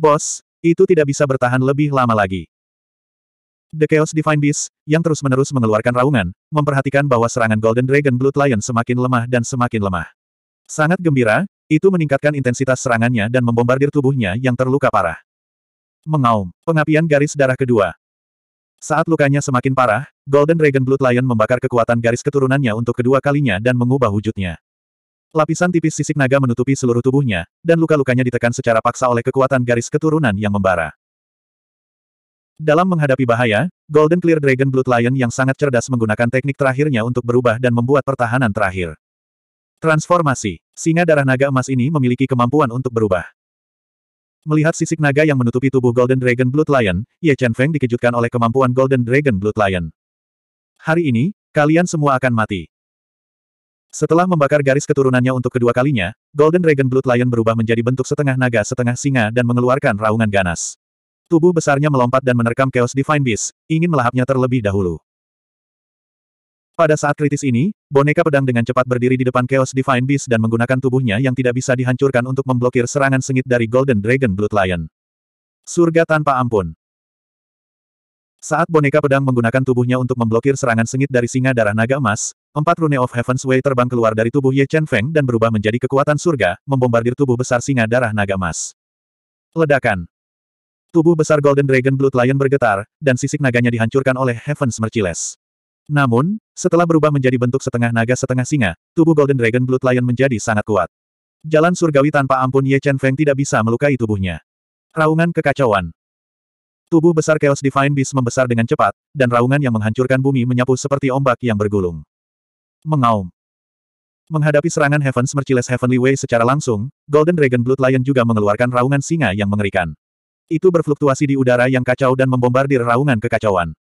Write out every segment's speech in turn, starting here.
Bos, itu tidak bisa bertahan lebih lama lagi. The Chaos Divine Beast, yang terus-menerus mengeluarkan raungan, memperhatikan bahwa serangan Golden Dragon Blood Lion semakin lemah dan semakin lemah. Sangat gembira, itu meningkatkan intensitas serangannya dan membombardir tubuhnya yang terluka parah. Mengaum, pengapian garis darah kedua. Saat lukanya semakin parah, Golden Dragon Blood Lion membakar kekuatan garis keturunannya untuk kedua kalinya dan mengubah wujudnya. Lapisan tipis sisik naga menutupi seluruh tubuhnya, dan luka-lukanya ditekan secara paksa oleh kekuatan garis keturunan yang membara. Dalam menghadapi bahaya, Golden Clear Dragon Blood Lion yang sangat cerdas menggunakan teknik terakhirnya untuk berubah dan membuat pertahanan terakhir. Transformasi Singa darah naga emas ini memiliki kemampuan untuk berubah. Melihat sisik naga yang menutupi tubuh Golden Dragon Blood Lion, Ye Chen Feng dikejutkan oleh kemampuan Golden Dragon Blood Lion. Hari ini, kalian semua akan mati. Setelah membakar garis keturunannya untuk kedua kalinya, Golden Dragon Blood Lion berubah menjadi bentuk setengah naga setengah singa dan mengeluarkan raungan ganas. Tubuh besarnya melompat dan menerkam Chaos Divine Beast, ingin melahapnya terlebih dahulu. Pada saat kritis ini, boneka pedang dengan cepat berdiri di depan Chaos Divine Beast dan menggunakan tubuhnya yang tidak bisa dihancurkan untuk memblokir serangan sengit dari Golden Dragon Blood Lion. Surga tanpa ampun. Saat boneka pedang menggunakan tubuhnya untuk memblokir serangan sengit dari singa darah naga emas, Empat rune of Heaven's Way terbang keluar dari tubuh Ye Chen Feng dan berubah menjadi kekuatan surga, membombardir tubuh besar singa darah naga emas. Ledakan. Tubuh besar Golden Dragon Blood Lion bergetar, dan sisik naganya dihancurkan oleh Heaven's Merciless. Namun, setelah berubah menjadi bentuk setengah naga setengah singa, tubuh Golden Dragon Blood Lion menjadi sangat kuat. Jalan surgawi tanpa ampun Ye Chen Feng tidak bisa melukai tubuhnya. Raungan kekacauan. Tubuh besar Chaos Divine Beast membesar dengan cepat, dan raungan yang menghancurkan bumi menyapu seperti ombak yang bergulung. Mengaum. Menghadapi serangan Heaven's Merciless Heavenly Way secara langsung, Golden Dragon Blood Lion juga mengeluarkan raungan singa yang mengerikan. Itu berfluktuasi di udara yang kacau dan membombardir raungan kekacauan.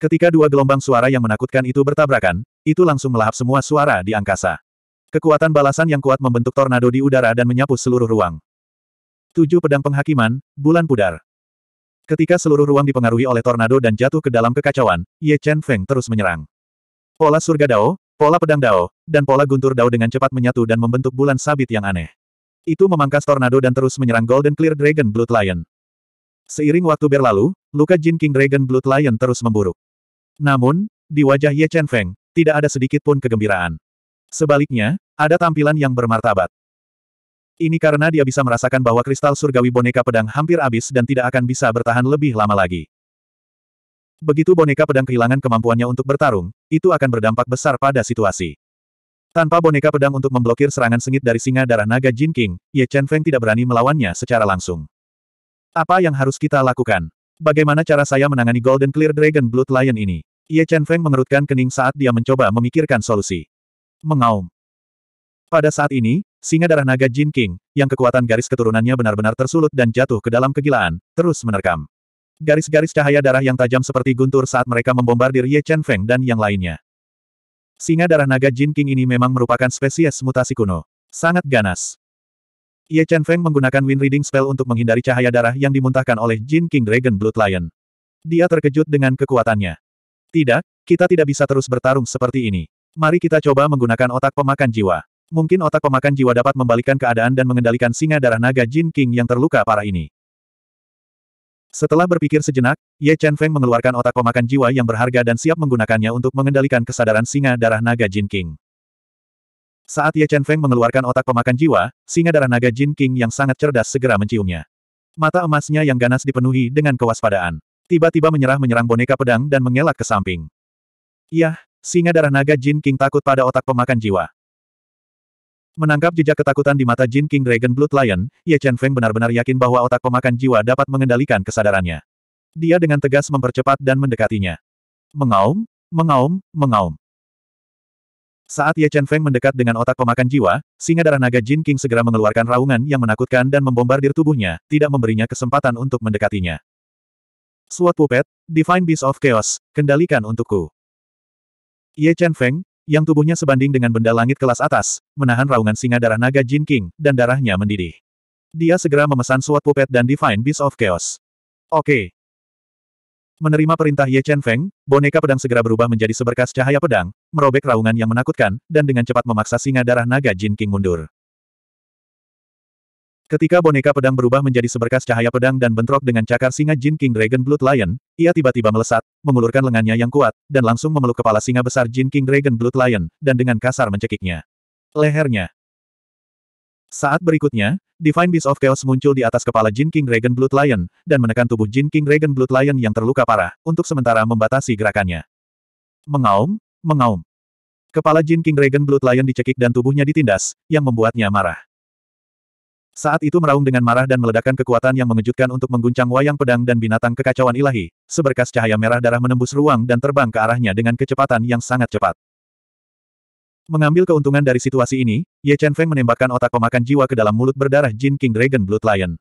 Ketika dua gelombang suara yang menakutkan itu bertabrakan, itu langsung melahap semua suara di angkasa. Kekuatan balasan yang kuat membentuk tornado di udara dan menyapu seluruh ruang. Tujuh pedang penghakiman, bulan pudar. Ketika seluruh ruang dipengaruhi oleh tornado dan jatuh ke dalam kekacauan, Ye Chen Feng terus menyerang. Pola surga Dao, pola pedang Dao, dan pola guntur Dao dengan cepat menyatu dan membentuk bulan sabit yang aneh. Itu memangkas tornado dan terus menyerang Golden Clear Dragon Blood Lion. Seiring waktu berlalu, luka Jin King Dragon Blood Lion terus memburuk. Namun, di wajah Ye Chen Feng, tidak ada sedikit pun kegembiraan. Sebaliknya, ada tampilan yang bermartabat. Ini karena dia bisa merasakan bahwa kristal surgawi boneka pedang hampir habis dan tidak akan bisa bertahan lebih lama lagi. Begitu boneka pedang kehilangan kemampuannya untuk bertarung, itu akan berdampak besar pada situasi. Tanpa boneka pedang untuk memblokir serangan sengit dari singa darah naga Jin King, Ye Chen Feng tidak berani melawannya secara langsung. Apa yang harus kita lakukan? Bagaimana cara saya menangani Golden Clear Dragon Blood Lion ini? Ye Chen Feng mengerutkan kening saat dia mencoba memikirkan solusi. Mengaum. Pada saat ini, singa darah naga Jin King, yang kekuatan garis keturunannya benar-benar tersulut dan jatuh ke dalam kegilaan, terus menerkam. Garis-garis cahaya darah yang tajam seperti guntur saat mereka membombardir Ye Chen Feng dan yang lainnya. Singa darah naga Jin King ini memang merupakan spesies mutasi kuno. Sangat ganas. Ye Chen Feng menggunakan Wind Reading Spell untuk menghindari cahaya darah yang dimuntahkan oleh Jin King Dragon Blood Lion. Dia terkejut dengan kekuatannya. Tidak, kita tidak bisa terus bertarung seperti ini. Mari kita coba menggunakan otak pemakan jiwa. Mungkin otak pemakan jiwa dapat membalikan keadaan dan mengendalikan singa darah naga Jin King yang terluka parah ini. Setelah berpikir sejenak, Ye Chen Feng mengeluarkan otak pemakan jiwa yang berharga dan siap menggunakannya untuk mengendalikan kesadaran singa darah naga Jin King. Saat Ye Chen Feng mengeluarkan otak pemakan jiwa, singa darah naga Jin King yang sangat cerdas segera menciumnya. Mata emasnya yang ganas dipenuhi dengan kewaspadaan. Tiba-tiba menyerah menyerang boneka pedang dan mengelak ke samping. Yah, singa darah naga Jin King takut pada otak pemakan jiwa. Menangkap jejak ketakutan di mata Jin King Dragon Blood Lion, Ye Chen Feng benar-benar yakin bahwa otak pemakan jiwa dapat mengendalikan kesadarannya. Dia dengan tegas mempercepat dan mendekatinya. Mengaum, mengaum, mengaum. Saat Ye Chen Feng mendekat dengan otak pemakan jiwa, singa darah naga Jin King segera mengeluarkan raungan yang menakutkan dan membombardir tubuhnya, tidak memberinya kesempatan untuk mendekatinya. Sword Puppet, Divine Beast of Chaos, kendalikan untukku. Ye Chen Feng, yang tubuhnya sebanding dengan benda langit kelas atas, menahan raungan singa darah naga Jin King, dan darahnya mendidih. Dia segera memesan suat pupet dan Divine Beast of Chaos. Oke. Okay. Menerima perintah Ye Chen Feng, boneka pedang segera berubah menjadi seberkas cahaya pedang, merobek raungan yang menakutkan, dan dengan cepat memaksa singa darah naga Jin King mundur. Ketika boneka pedang berubah menjadi seberkas cahaya pedang dan bentrok dengan cakar singa Jin King Dragon Blood Lion, ia tiba-tiba melesat, mengulurkan lengannya yang kuat, dan langsung memeluk kepala singa besar Jin King Dragon Blood Lion, dan dengan kasar mencekiknya. Lehernya. Saat berikutnya, Divine Beast of Chaos muncul di atas kepala Jin King Dragon Blood Lion, dan menekan tubuh Jin King Dragon Blood Lion yang terluka parah, untuk sementara membatasi gerakannya. Mengaum, mengaum. Kepala Jin King Dragon Blood Lion dicekik dan tubuhnya ditindas, yang membuatnya marah. Saat itu meraung dengan marah dan meledakkan kekuatan yang mengejutkan untuk mengguncang wayang pedang dan binatang kekacauan ilahi, seberkas cahaya merah darah menembus ruang dan terbang ke arahnya dengan kecepatan yang sangat cepat. Mengambil keuntungan dari situasi ini, Ye Chen Feng menembakkan otak pemakan jiwa ke dalam mulut berdarah Jin King Dragon Blood Lion.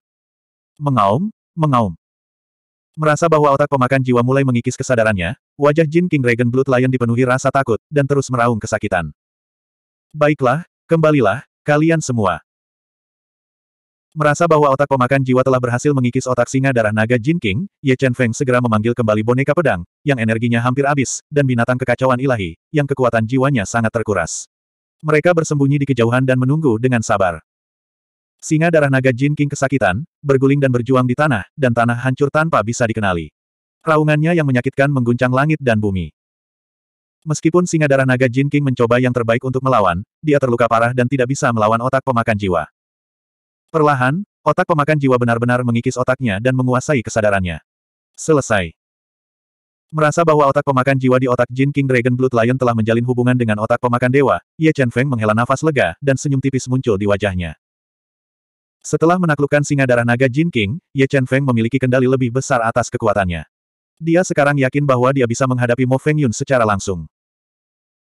Mengaum, mengaum. Merasa bahwa otak pemakan jiwa mulai mengikis kesadarannya, wajah Jin King Dragon Blood Lion dipenuhi rasa takut, dan terus meraung kesakitan. Baiklah, kembalilah, kalian semua. Merasa bahwa otak pemakan jiwa telah berhasil mengikis otak singa darah naga Jin King, Ye Chen Feng segera memanggil kembali boneka pedang, yang energinya hampir habis, dan binatang kekacauan ilahi, yang kekuatan jiwanya sangat terkuras. Mereka bersembunyi di kejauhan dan menunggu dengan sabar. Singa darah naga Jin King kesakitan, berguling dan berjuang di tanah, dan tanah hancur tanpa bisa dikenali. Raungannya yang menyakitkan mengguncang langit dan bumi. Meskipun singa darah naga Jin King mencoba yang terbaik untuk melawan, dia terluka parah dan tidak bisa melawan otak pemakan jiwa. Perlahan, otak pemakan jiwa benar-benar mengikis otaknya dan menguasai kesadarannya. Selesai. Merasa bahwa otak pemakan jiwa di otak Jin King Dragon Blood Lion telah menjalin hubungan dengan otak pemakan dewa, Ye Chen Feng menghela nafas lega, dan senyum tipis muncul di wajahnya. Setelah menaklukkan singa darah naga Jin King, Ye Chen Feng memiliki kendali lebih besar atas kekuatannya. Dia sekarang yakin bahwa dia bisa menghadapi Mo Feng Yun secara langsung.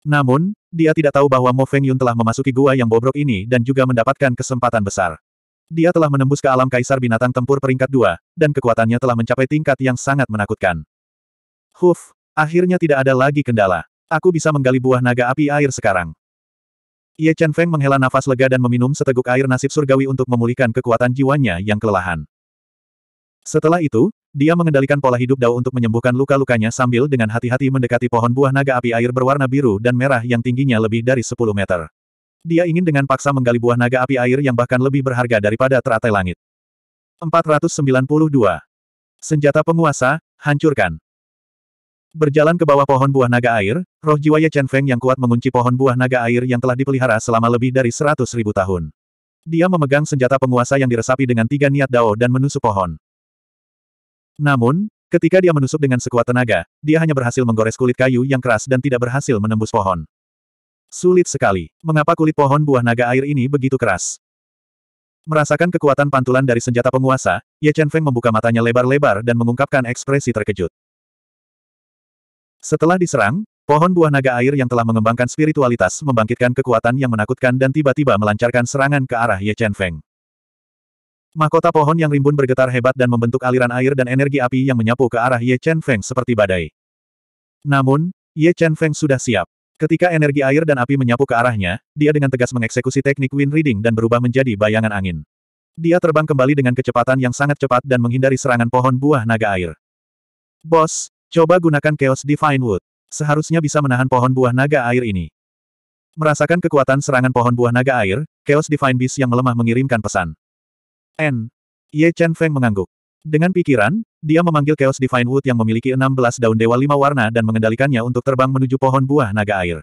Namun, dia tidak tahu bahwa Mo Feng Yun telah memasuki gua yang bobrok ini dan juga mendapatkan kesempatan besar. Dia telah menembus ke alam kaisar binatang tempur peringkat dua, dan kekuatannya telah mencapai tingkat yang sangat menakutkan. Huf, akhirnya tidak ada lagi kendala. Aku bisa menggali buah naga api air sekarang. Ye Chen Feng menghela nafas lega dan meminum seteguk air nasib surgawi untuk memulihkan kekuatan jiwanya yang kelelahan. Setelah itu, dia mengendalikan pola hidup Dao untuk menyembuhkan luka-lukanya sambil dengan hati-hati mendekati pohon buah naga api air berwarna biru dan merah yang tingginya lebih dari 10 meter. Dia ingin dengan paksa menggali buah naga api air yang bahkan lebih berharga daripada teratai langit. 492. Senjata penguasa, hancurkan. Berjalan ke bawah pohon buah naga air, roh jiwa Ye Chen Feng yang kuat mengunci pohon buah naga air yang telah dipelihara selama lebih dari seratus ribu tahun. Dia memegang senjata penguasa yang diresapi dengan tiga niat dao dan menusuk pohon. Namun, ketika dia menusuk dengan sekuat tenaga, dia hanya berhasil menggores kulit kayu yang keras dan tidak berhasil menembus pohon. Sulit sekali. Mengapa kulit pohon buah naga air ini begitu keras? Merasakan kekuatan pantulan dari senjata penguasa, Ye Chen Feng membuka matanya lebar-lebar dan mengungkapkan ekspresi terkejut. Setelah diserang, pohon buah naga air yang telah mengembangkan spiritualitas membangkitkan kekuatan yang menakutkan dan tiba-tiba melancarkan serangan ke arah Ye Chen Feng. Mahkota pohon yang rimbun bergetar hebat dan membentuk aliran air dan energi api yang menyapu ke arah Ye Chen Feng seperti badai. Namun, Ye Chen Feng sudah siap. Ketika energi air dan api menyapu ke arahnya, dia dengan tegas mengeksekusi teknik wind reading dan berubah menjadi bayangan angin. Dia terbang kembali dengan kecepatan yang sangat cepat dan menghindari serangan pohon buah naga air. Bos, coba gunakan Chaos Divine Wood. Seharusnya bisa menahan pohon buah naga air ini. Merasakan kekuatan serangan pohon buah naga air, Chaos Divine Beast yang melemah mengirimkan pesan. N. Ye Chen Feng mengangguk. Dengan pikiran, dia memanggil Chaos Divine Wood yang memiliki 16 daun dewa lima warna dan mengendalikannya untuk terbang menuju pohon buah naga air.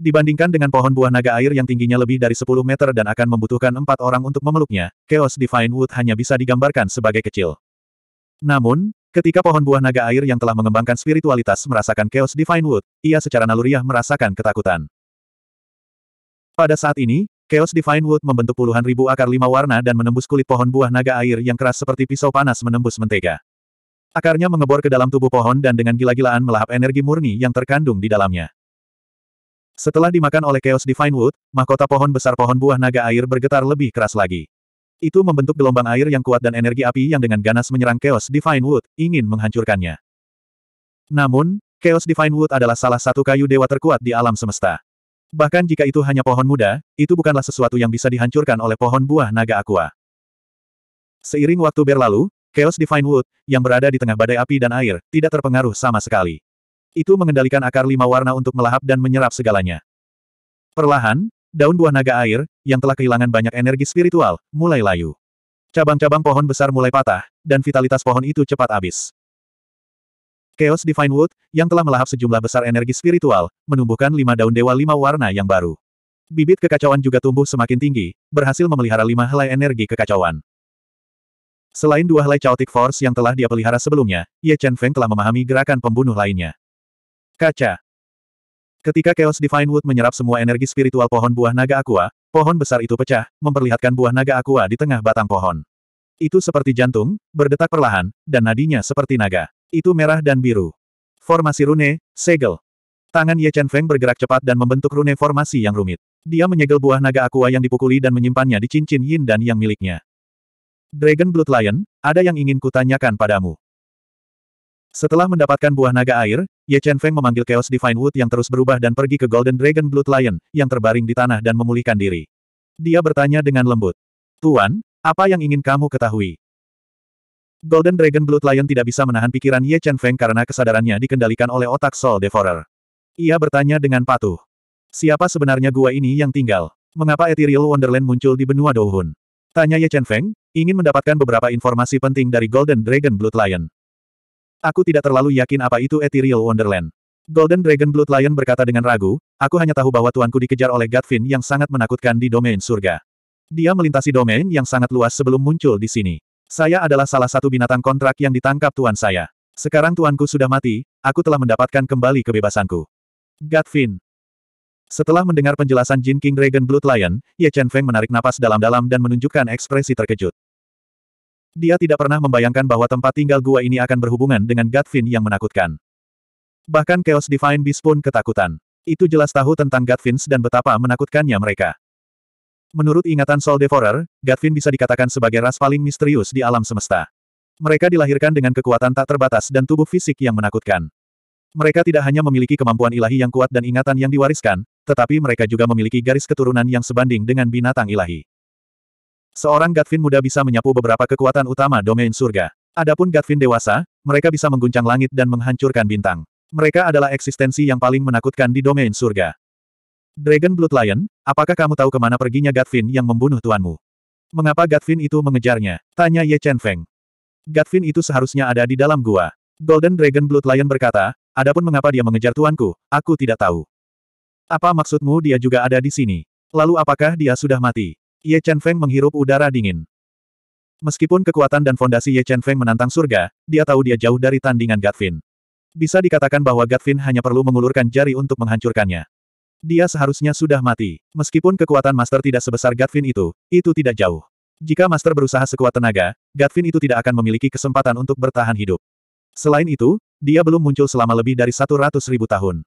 Dibandingkan dengan pohon buah naga air yang tingginya lebih dari 10 meter dan akan membutuhkan empat orang untuk memeluknya, Chaos Divine Wood hanya bisa digambarkan sebagai kecil. Namun, ketika pohon buah naga air yang telah mengembangkan spiritualitas merasakan Chaos Divine Wood, ia secara naluriah merasakan ketakutan. Pada saat ini, Chaos Divine Wood membentuk puluhan ribu akar lima warna dan menembus kulit pohon buah naga air yang keras seperti pisau panas menembus mentega. Akarnya mengebor ke dalam tubuh pohon dan dengan gila-gilaan melahap energi murni yang terkandung di dalamnya. Setelah dimakan oleh Chaos Divine Wood, mahkota pohon besar pohon buah naga air bergetar lebih keras lagi. Itu membentuk gelombang air yang kuat dan energi api yang dengan ganas menyerang Chaos Divine Wood, ingin menghancurkannya. Namun, Chaos Divine Wood adalah salah satu kayu dewa terkuat di alam semesta. Bahkan jika itu hanya pohon muda, itu bukanlah sesuatu yang bisa dihancurkan oleh pohon buah naga aqua. Seiring waktu berlalu, Chaos Divine Wood, yang berada di tengah badai api dan air, tidak terpengaruh sama sekali. Itu mengendalikan akar lima warna untuk melahap dan menyerap segalanya. Perlahan, daun buah naga air, yang telah kehilangan banyak energi spiritual, mulai layu. Cabang-cabang pohon besar mulai patah, dan vitalitas pohon itu cepat habis. Chaos Divine Wood, yang telah melahap sejumlah besar energi spiritual, menumbuhkan lima daun dewa lima warna yang baru. Bibit kekacauan juga tumbuh semakin tinggi, berhasil memelihara lima helai energi kekacauan. Selain dua helai chaotic force yang telah dia pelihara sebelumnya, Ye Chen Feng telah memahami gerakan pembunuh lainnya. Kaca. Ketika Chaos Divine Wood menyerap semua energi spiritual pohon buah naga aqua, pohon besar itu pecah, memperlihatkan buah naga aqua di tengah batang pohon. Itu seperti jantung, berdetak perlahan, dan nadinya seperti naga. Itu merah dan biru. Formasi rune, segel. Tangan Ye Chen Feng bergerak cepat dan membentuk rune formasi yang rumit. Dia menyegel buah naga aqua yang dipukuli dan menyimpannya di cincin yin dan yang miliknya. Dragon Blood Lion, ada yang ingin kutanyakan padamu. Setelah mendapatkan buah naga air, Ye Chen Feng memanggil Chaos Divine Wood yang terus berubah dan pergi ke Golden Dragon Blood Lion, yang terbaring di tanah dan memulihkan diri. Dia bertanya dengan lembut. Tuan, apa yang ingin kamu ketahui? Golden Dragon Blood Lion tidak bisa menahan pikiran Ye Chen Feng karena kesadarannya dikendalikan oleh otak Soul Devourer. Ia bertanya dengan patuh. Siapa sebenarnya gua ini yang tinggal? Mengapa Ethereal Wonderland muncul di benua Douhun? Tanya Ye Chen Feng, ingin mendapatkan beberapa informasi penting dari Golden Dragon Blood Lion. Aku tidak terlalu yakin apa itu Ethereal Wonderland. Golden Dragon Blood Lion berkata dengan ragu, aku hanya tahu bahwa tuanku dikejar oleh Gatvin yang sangat menakutkan di domain surga. Dia melintasi domain yang sangat luas sebelum muncul di sini. Saya adalah salah satu binatang kontrak yang ditangkap tuan saya. Sekarang tuanku sudah mati, aku telah mendapatkan kembali kebebasanku. Gatvin. Setelah mendengar penjelasan Jin King Dragon Blood Lion, Ye Chen Feng menarik napas dalam-dalam dan menunjukkan ekspresi terkejut. Dia tidak pernah membayangkan bahwa tempat tinggal gua ini akan berhubungan dengan Gatvin yang menakutkan. Bahkan Chaos Divine Beast pun ketakutan. Itu jelas tahu tentang Gatvins dan betapa menakutkannya mereka. Menurut ingatan Soul Devourer, Gatvin bisa dikatakan sebagai ras paling misterius di alam semesta. Mereka dilahirkan dengan kekuatan tak terbatas dan tubuh fisik yang menakutkan. Mereka tidak hanya memiliki kemampuan ilahi yang kuat dan ingatan yang diwariskan, tetapi mereka juga memiliki garis keturunan yang sebanding dengan binatang ilahi. Seorang Gatvin muda bisa menyapu beberapa kekuatan utama domain surga. Adapun Gatvin dewasa, mereka bisa mengguncang langit dan menghancurkan bintang. Mereka adalah eksistensi yang paling menakutkan di domain surga. Dragon Blood Lion, apakah kamu tahu kemana perginya Gatvin yang membunuh tuanmu? Mengapa Gatvin itu mengejarnya? Tanya Ye Chen Feng. Gatvin itu seharusnya ada di dalam gua. Golden Dragon Blood Lion berkata, adapun mengapa dia mengejar tuanku, aku tidak tahu. Apa maksudmu dia juga ada di sini? Lalu apakah dia sudah mati? Ye Chen Feng menghirup udara dingin. Meskipun kekuatan dan fondasi Ye Chen Feng menantang surga, dia tahu dia jauh dari tandingan Gatvin. Bisa dikatakan bahwa Gatvin hanya perlu mengulurkan jari untuk menghancurkannya. Dia seharusnya sudah mati. Meskipun kekuatan Master tidak sebesar Gatvin itu, itu tidak jauh. Jika Master berusaha sekuat tenaga, Gatvin itu tidak akan memiliki kesempatan untuk bertahan hidup. Selain itu, dia belum muncul selama lebih dari 100 ribu tahun.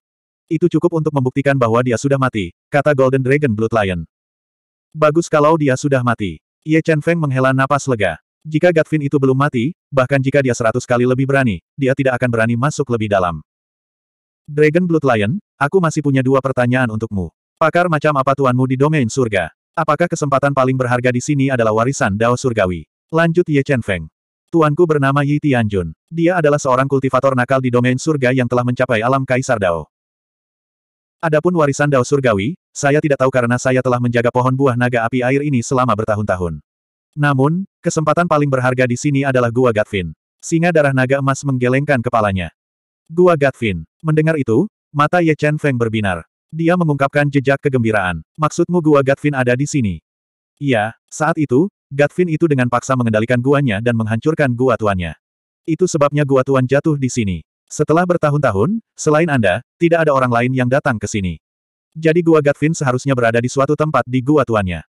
Itu cukup untuk membuktikan bahwa dia sudah mati, kata Golden Dragon Blood Lion. Bagus kalau dia sudah mati. Ye Chen Feng menghela napas lega. Jika Gatvin itu belum mati, bahkan jika dia seratus kali lebih berani, dia tidak akan berani masuk lebih dalam. Dragon Blood Lion, aku masih punya dua pertanyaan untukmu. Pakar macam apa tuanmu di domain surga? Apakah kesempatan paling berharga di sini adalah warisan Dao Surgawi? Lanjut Ye Chen Feng. Tuanku bernama Yi Tianjun. Dia adalah seorang kultivator nakal di domain surga yang telah mencapai alam Kaisar Dao. Adapun warisan Dao Surgawi, saya tidak tahu karena saya telah menjaga pohon buah naga api air ini selama bertahun-tahun. Namun, kesempatan paling berharga di sini adalah Gua Gatvin. Singa darah naga emas menggelengkan kepalanya. Gua Gatvin. Mendengar itu, mata Ye Chen Feng berbinar. Dia mengungkapkan jejak kegembiraan. Maksudmu gua Gatvin ada di sini? Iya, saat itu, Gatvin itu dengan paksa mengendalikan guanya dan menghancurkan gua tuannya. Itu sebabnya gua tuan jatuh di sini. Setelah bertahun-tahun, selain Anda, tidak ada orang lain yang datang ke sini. Jadi gua Gatvin seharusnya berada di suatu tempat di gua tuannya.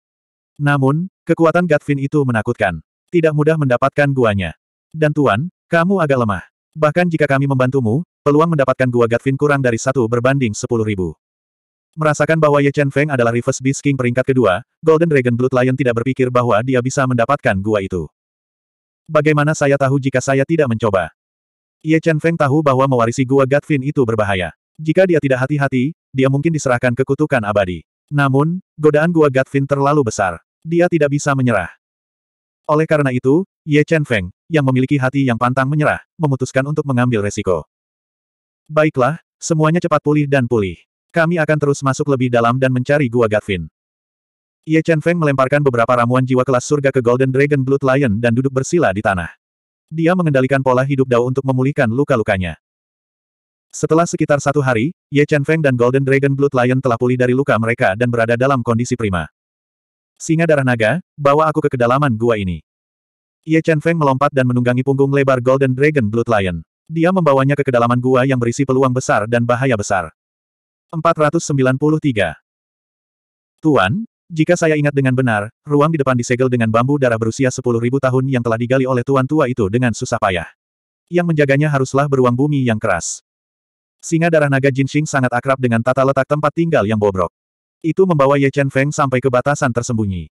Namun, kekuatan Gatvin itu menakutkan. Tidak mudah mendapatkan guanya. Dan tuan, kamu agak lemah. Bahkan jika kami membantumu, Peluang mendapatkan gua Gatvin kurang dari satu berbanding sepuluh ribu. Merasakan bahwa Ye Chen Feng adalah Reverse Beast King peringkat kedua, Golden Dragon Blood Lion tidak berpikir bahwa dia bisa mendapatkan gua itu. Bagaimana saya tahu jika saya tidak mencoba? Ye Chen Feng tahu bahwa mewarisi gua Gatvin itu berbahaya. Jika dia tidak hati-hati, dia mungkin diserahkan ke kutukan abadi. Namun, godaan gua Gatvin terlalu besar. Dia tidak bisa menyerah. Oleh karena itu, Ye Chen Feng, yang memiliki hati yang pantang menyerah, memutuskan untuk mengambil resiko. Baiklah, semuanya cepat pulih dan pulih. Kami akan terus masuk lebih dalam dan mencari gua Gatvin. Ye Chen Feng melemparkan beberapa ramuan jiwa kelas surga ke Golden Dragon Blood Lion dan duduk bersila di tanah. Dia mengendalikan pola hidup Dao untuk memulihkan luka-lukanya. Setelah sekitar satu hari, Ye Chen Feng dan Golden Dragon Blood Lion telah pulih dari luka mereka dan berada dalam kondisi prima. Singa darah naga, bawa aku ke kedalaman gua ini. Ye Chen Feng melompat dan menunggangi punggung lebar Golden Dragon Blood Lion. Dia membawanya ke kedalaman gua yang berisi peluang besar dan bahaya besar. 493. Tuan, jika saya ingat dengan benar, ruang di depan disegel dengan bambu darah berusia 10.000 tahun yang telah digali oleh tuan tua itu dengan susah payah. Yang menjaganya haruslah beruang bumi yang keras. Singa darah naga Jinxing sangat akrab dengan tata letak tempat tinggal yang bobrok. Itu membawa Ye Chen Feng sampai ke batasan tersembunyi.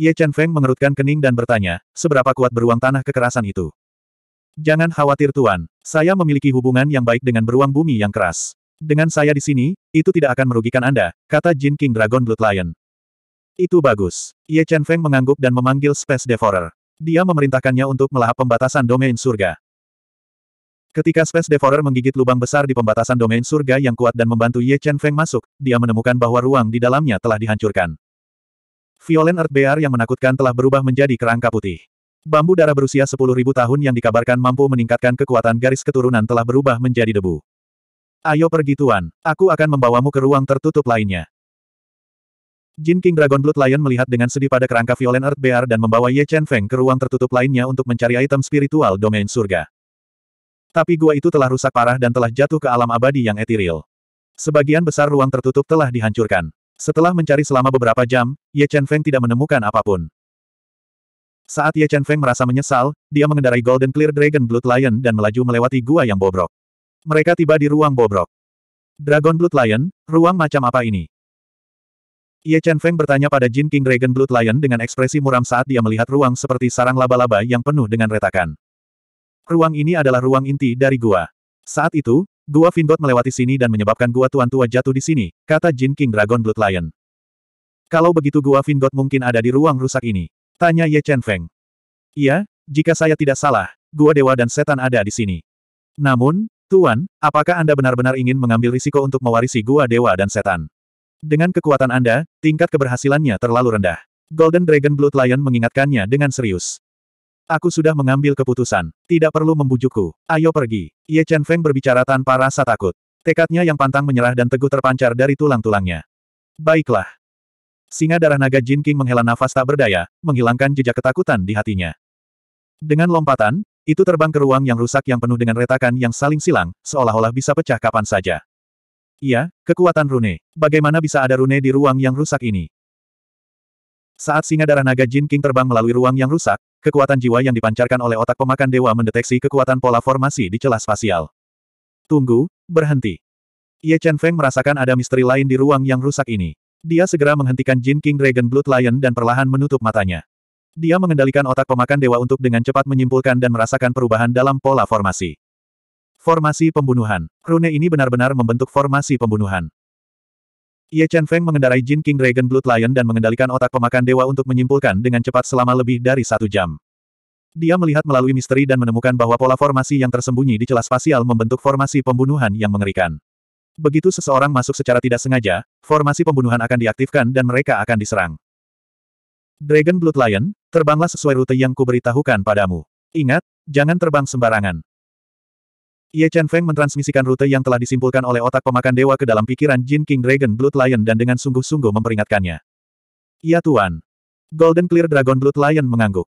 Ye Chen Feng mengerutkan kening dan bertanya, seberapa kuat beruang tanah kekerasan itu? Jangan khawatir Tuan, saya memiliki hubungan yang baik dengan beruang bumi yang keras. Dengan saya di sini, itu tidak akan merugikan Anda, kata Jin King Dragon Blood Lion. Itu bagus. Ye Chen Feng mengangguk dan memanggil Space Devourer. Dia memerintahkannya untuk melahap pembatasan domain surga. Ketika Space Devourer menggigit lubang besar di pembatasan domain surga yang kuat dan membantu Ye Chen Feng masuk, dia menemukan bahwa ruang di dalamnya telah dihancurkan. Violent Earth Bear yang menakutkan telah berubah menjadi kerangka putih. Bambu darah berusia 10.000 tahun yang dikabarkan mampu meningkatkan kekuatan garis keturunan telah berubah menjadi debu. Ayo pergi tuan, aku akan membawamu ke ruang tertutup lainnya. Jin King Dragon Blood Lion melihat dengan sedih pada kerangka Violent Earth Bear dan membawa Ye Chen Feng ke ruang tertutup lainnya untuk mencari item spiritual domain surga. Tapi gua itu telah rusak parah dan telah jatuh ke alam abadi yang etiril. Sebagian besar ruang tertutup telah dihancurkan. Setelah mencari selama beberapa jam, Ye Chen Feng tidak menemukan apapun. Saat Ye Chen Feng merasa menyesal, dia mengendarai Golden Clear Dragon Blood Lion dan melaju melewati gua yang bobrok. Mereka tiba di ruang bobrok. Dragon Blood Lion, ruang macam apa ini? Ye Chen Feng bertanya pada Jin King Dragon Blood Lion dengan ekspresi muram saat dia melihat ruang seperti sarang laba-laba yang penuh dengan retakan. Ruang ini adalah ruang inti dari gua. Saat itu, gua Fingot melewati sini dan menyebabkan gua tuan tua jatuh di sini, kata Jin King Dragon Blood Lion. Kalau begitu gua Vingot mungkin ada di ruang rusak ini. Tanya Ye Chen Feng. Iya, jika saya tidak salah, gua dewa dan setan ada di sini. Namun, Tuan, apakah Anda benar-benar ingin mengambil risiko untuk mewarisi gua dewa dan setan? Dengan kekuatan Anda, tingkat keberhasilannya terlalu rendah. Golden Dragon Blood Lion mengingatkannya dengan serius. Aku sudah mengambil keputusan. Tidak perlu membujukku. Ayo pergi. Ye Chen Feng berbicara tanpa rasa takut. Tekadnya yang pantang menyerah dan teguh terpancar dari tulang-tulangnya. Baiklah. Singa darah naga Jin King menghela nafas tak berdaya, menghilangkan jejak ketakutan di hatinya. Dengan lompatan, itu terbang ke ruang yang rusak yang penuh dengan retakan yang saling silang, seolah-olah bisa pecah kapan saja. Iya, kekuatan rune. Bagaimana bisa ada rune di ruang yang rusak ini? Saat singa darah naga Jin King terbang melalui ruang yang rusak, kekuatan jiwa yang dipancarkan oleh otak pemakan dewa mendeteksi kekuatan pola formasi di celah spasial. Tunggu, berhenti. Ye Chen Feng merasakan ada misteri lain di ruang yang rusak ini. Dia segera menghentikan Jin King Dragon Blood Lion dan perlahan menutup matanya. Dia mengendalikan otak pemakan dewa untuk dengan cepat menyimpulkan dan merasakan perubahan dalam pola formasi. Formasi pembunuhan. Rune ini benar-benar membentuk formasi pembunuhan. Ye Chen Feng mengendarai Jin King Dragon Blood Lion dan mengendalikan otak pemakan dewa untuk menyimpulkan dengan cepat selama lebih dari satu jam. Dia melihat melalui misteri dan menemukan bahwa pola formasi yang tersembunyi di celah spasial membentuk formasi pembunuhan yang mengerikan. Begitu seseorang masuk secara tidak sengaja, formasi pembunuhan akan diaktifkan dan mereka akan diserang. Dragon Blood Lion, terbanglah sesuai rute yang kuberitahukan padamu. Ingat, jangan terbang sembarangan. Ye Chen Feng mentransmisikan rute yang telah disimpulkan oleh otak pemakan dewa ke dalam pikiran Jin King Dragon Blood Lion dan dengan sungguh-sungguh memperingatkannya. Ya Tuan. Golden Clear Dragon Blood Lion mengangguk.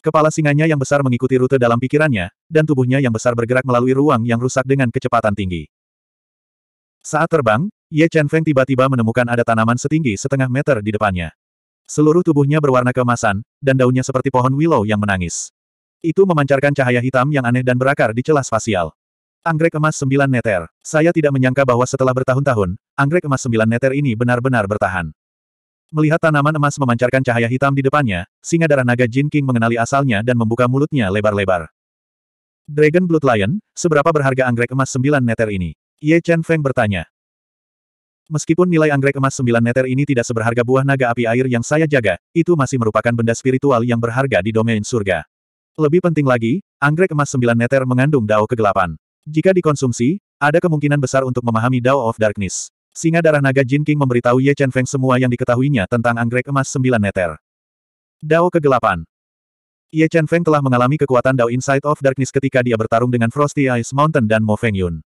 Kepala singanya yang besar mengikuti rute dalam pikirannya, dan tubuhnya yang besar bergerak melalui ruang yang rusak dengan kecepatan tinggi. Saat terbang, Ye Chen Feng tiba-tiba menemukan ada tanaman setinggi setengah meter di depannya. Seluruh tubuhnya berwarna keemasan, dan daunnya seperti pohon willow yang menangis. Itu memancarkan cahaya hitam yang aneh dan berakar di celah spasial. Anggrek emas sembilan meter. Saya tidak menyangka bahwa setelah bertahun-tahun, anggrek emas sembilan meter ini benar-benar bertahan. Melihat tanaman emas memancarkan cahaya hitam di depannya, singa darah naga Jin King mengenali asalnya dan membuka mulutnya lebar-lebar. Dragon Blood Lion, seberapa berharga anggrek emas sembilan meter ini? Ye Chen Feng bertanya. Meskipun nilai anggrek emas sembilan meter ini tidak seberharga buah naga api air yang saya jaga, itu masih merupakan benda spiritual yang berharga di domain surga. Lebih penting lagi, anggrek emas sembilan meter mengandung dao kegelapan. Jika dikonsumsi, ada kemungkinan besar untuk memahami Dao of Darkness. Singa darah naga Jin King memberitahu Ye Chen Feng semua yang diketahuinya tentang anggrek emas sembilan meter. Dao kegelapan. Ye Chen Feng telah mengalami kekuatan Dao Inside of Darkness ketika dia bertarung dengan Frosty Ice Mountain dan Mo Feng Yun.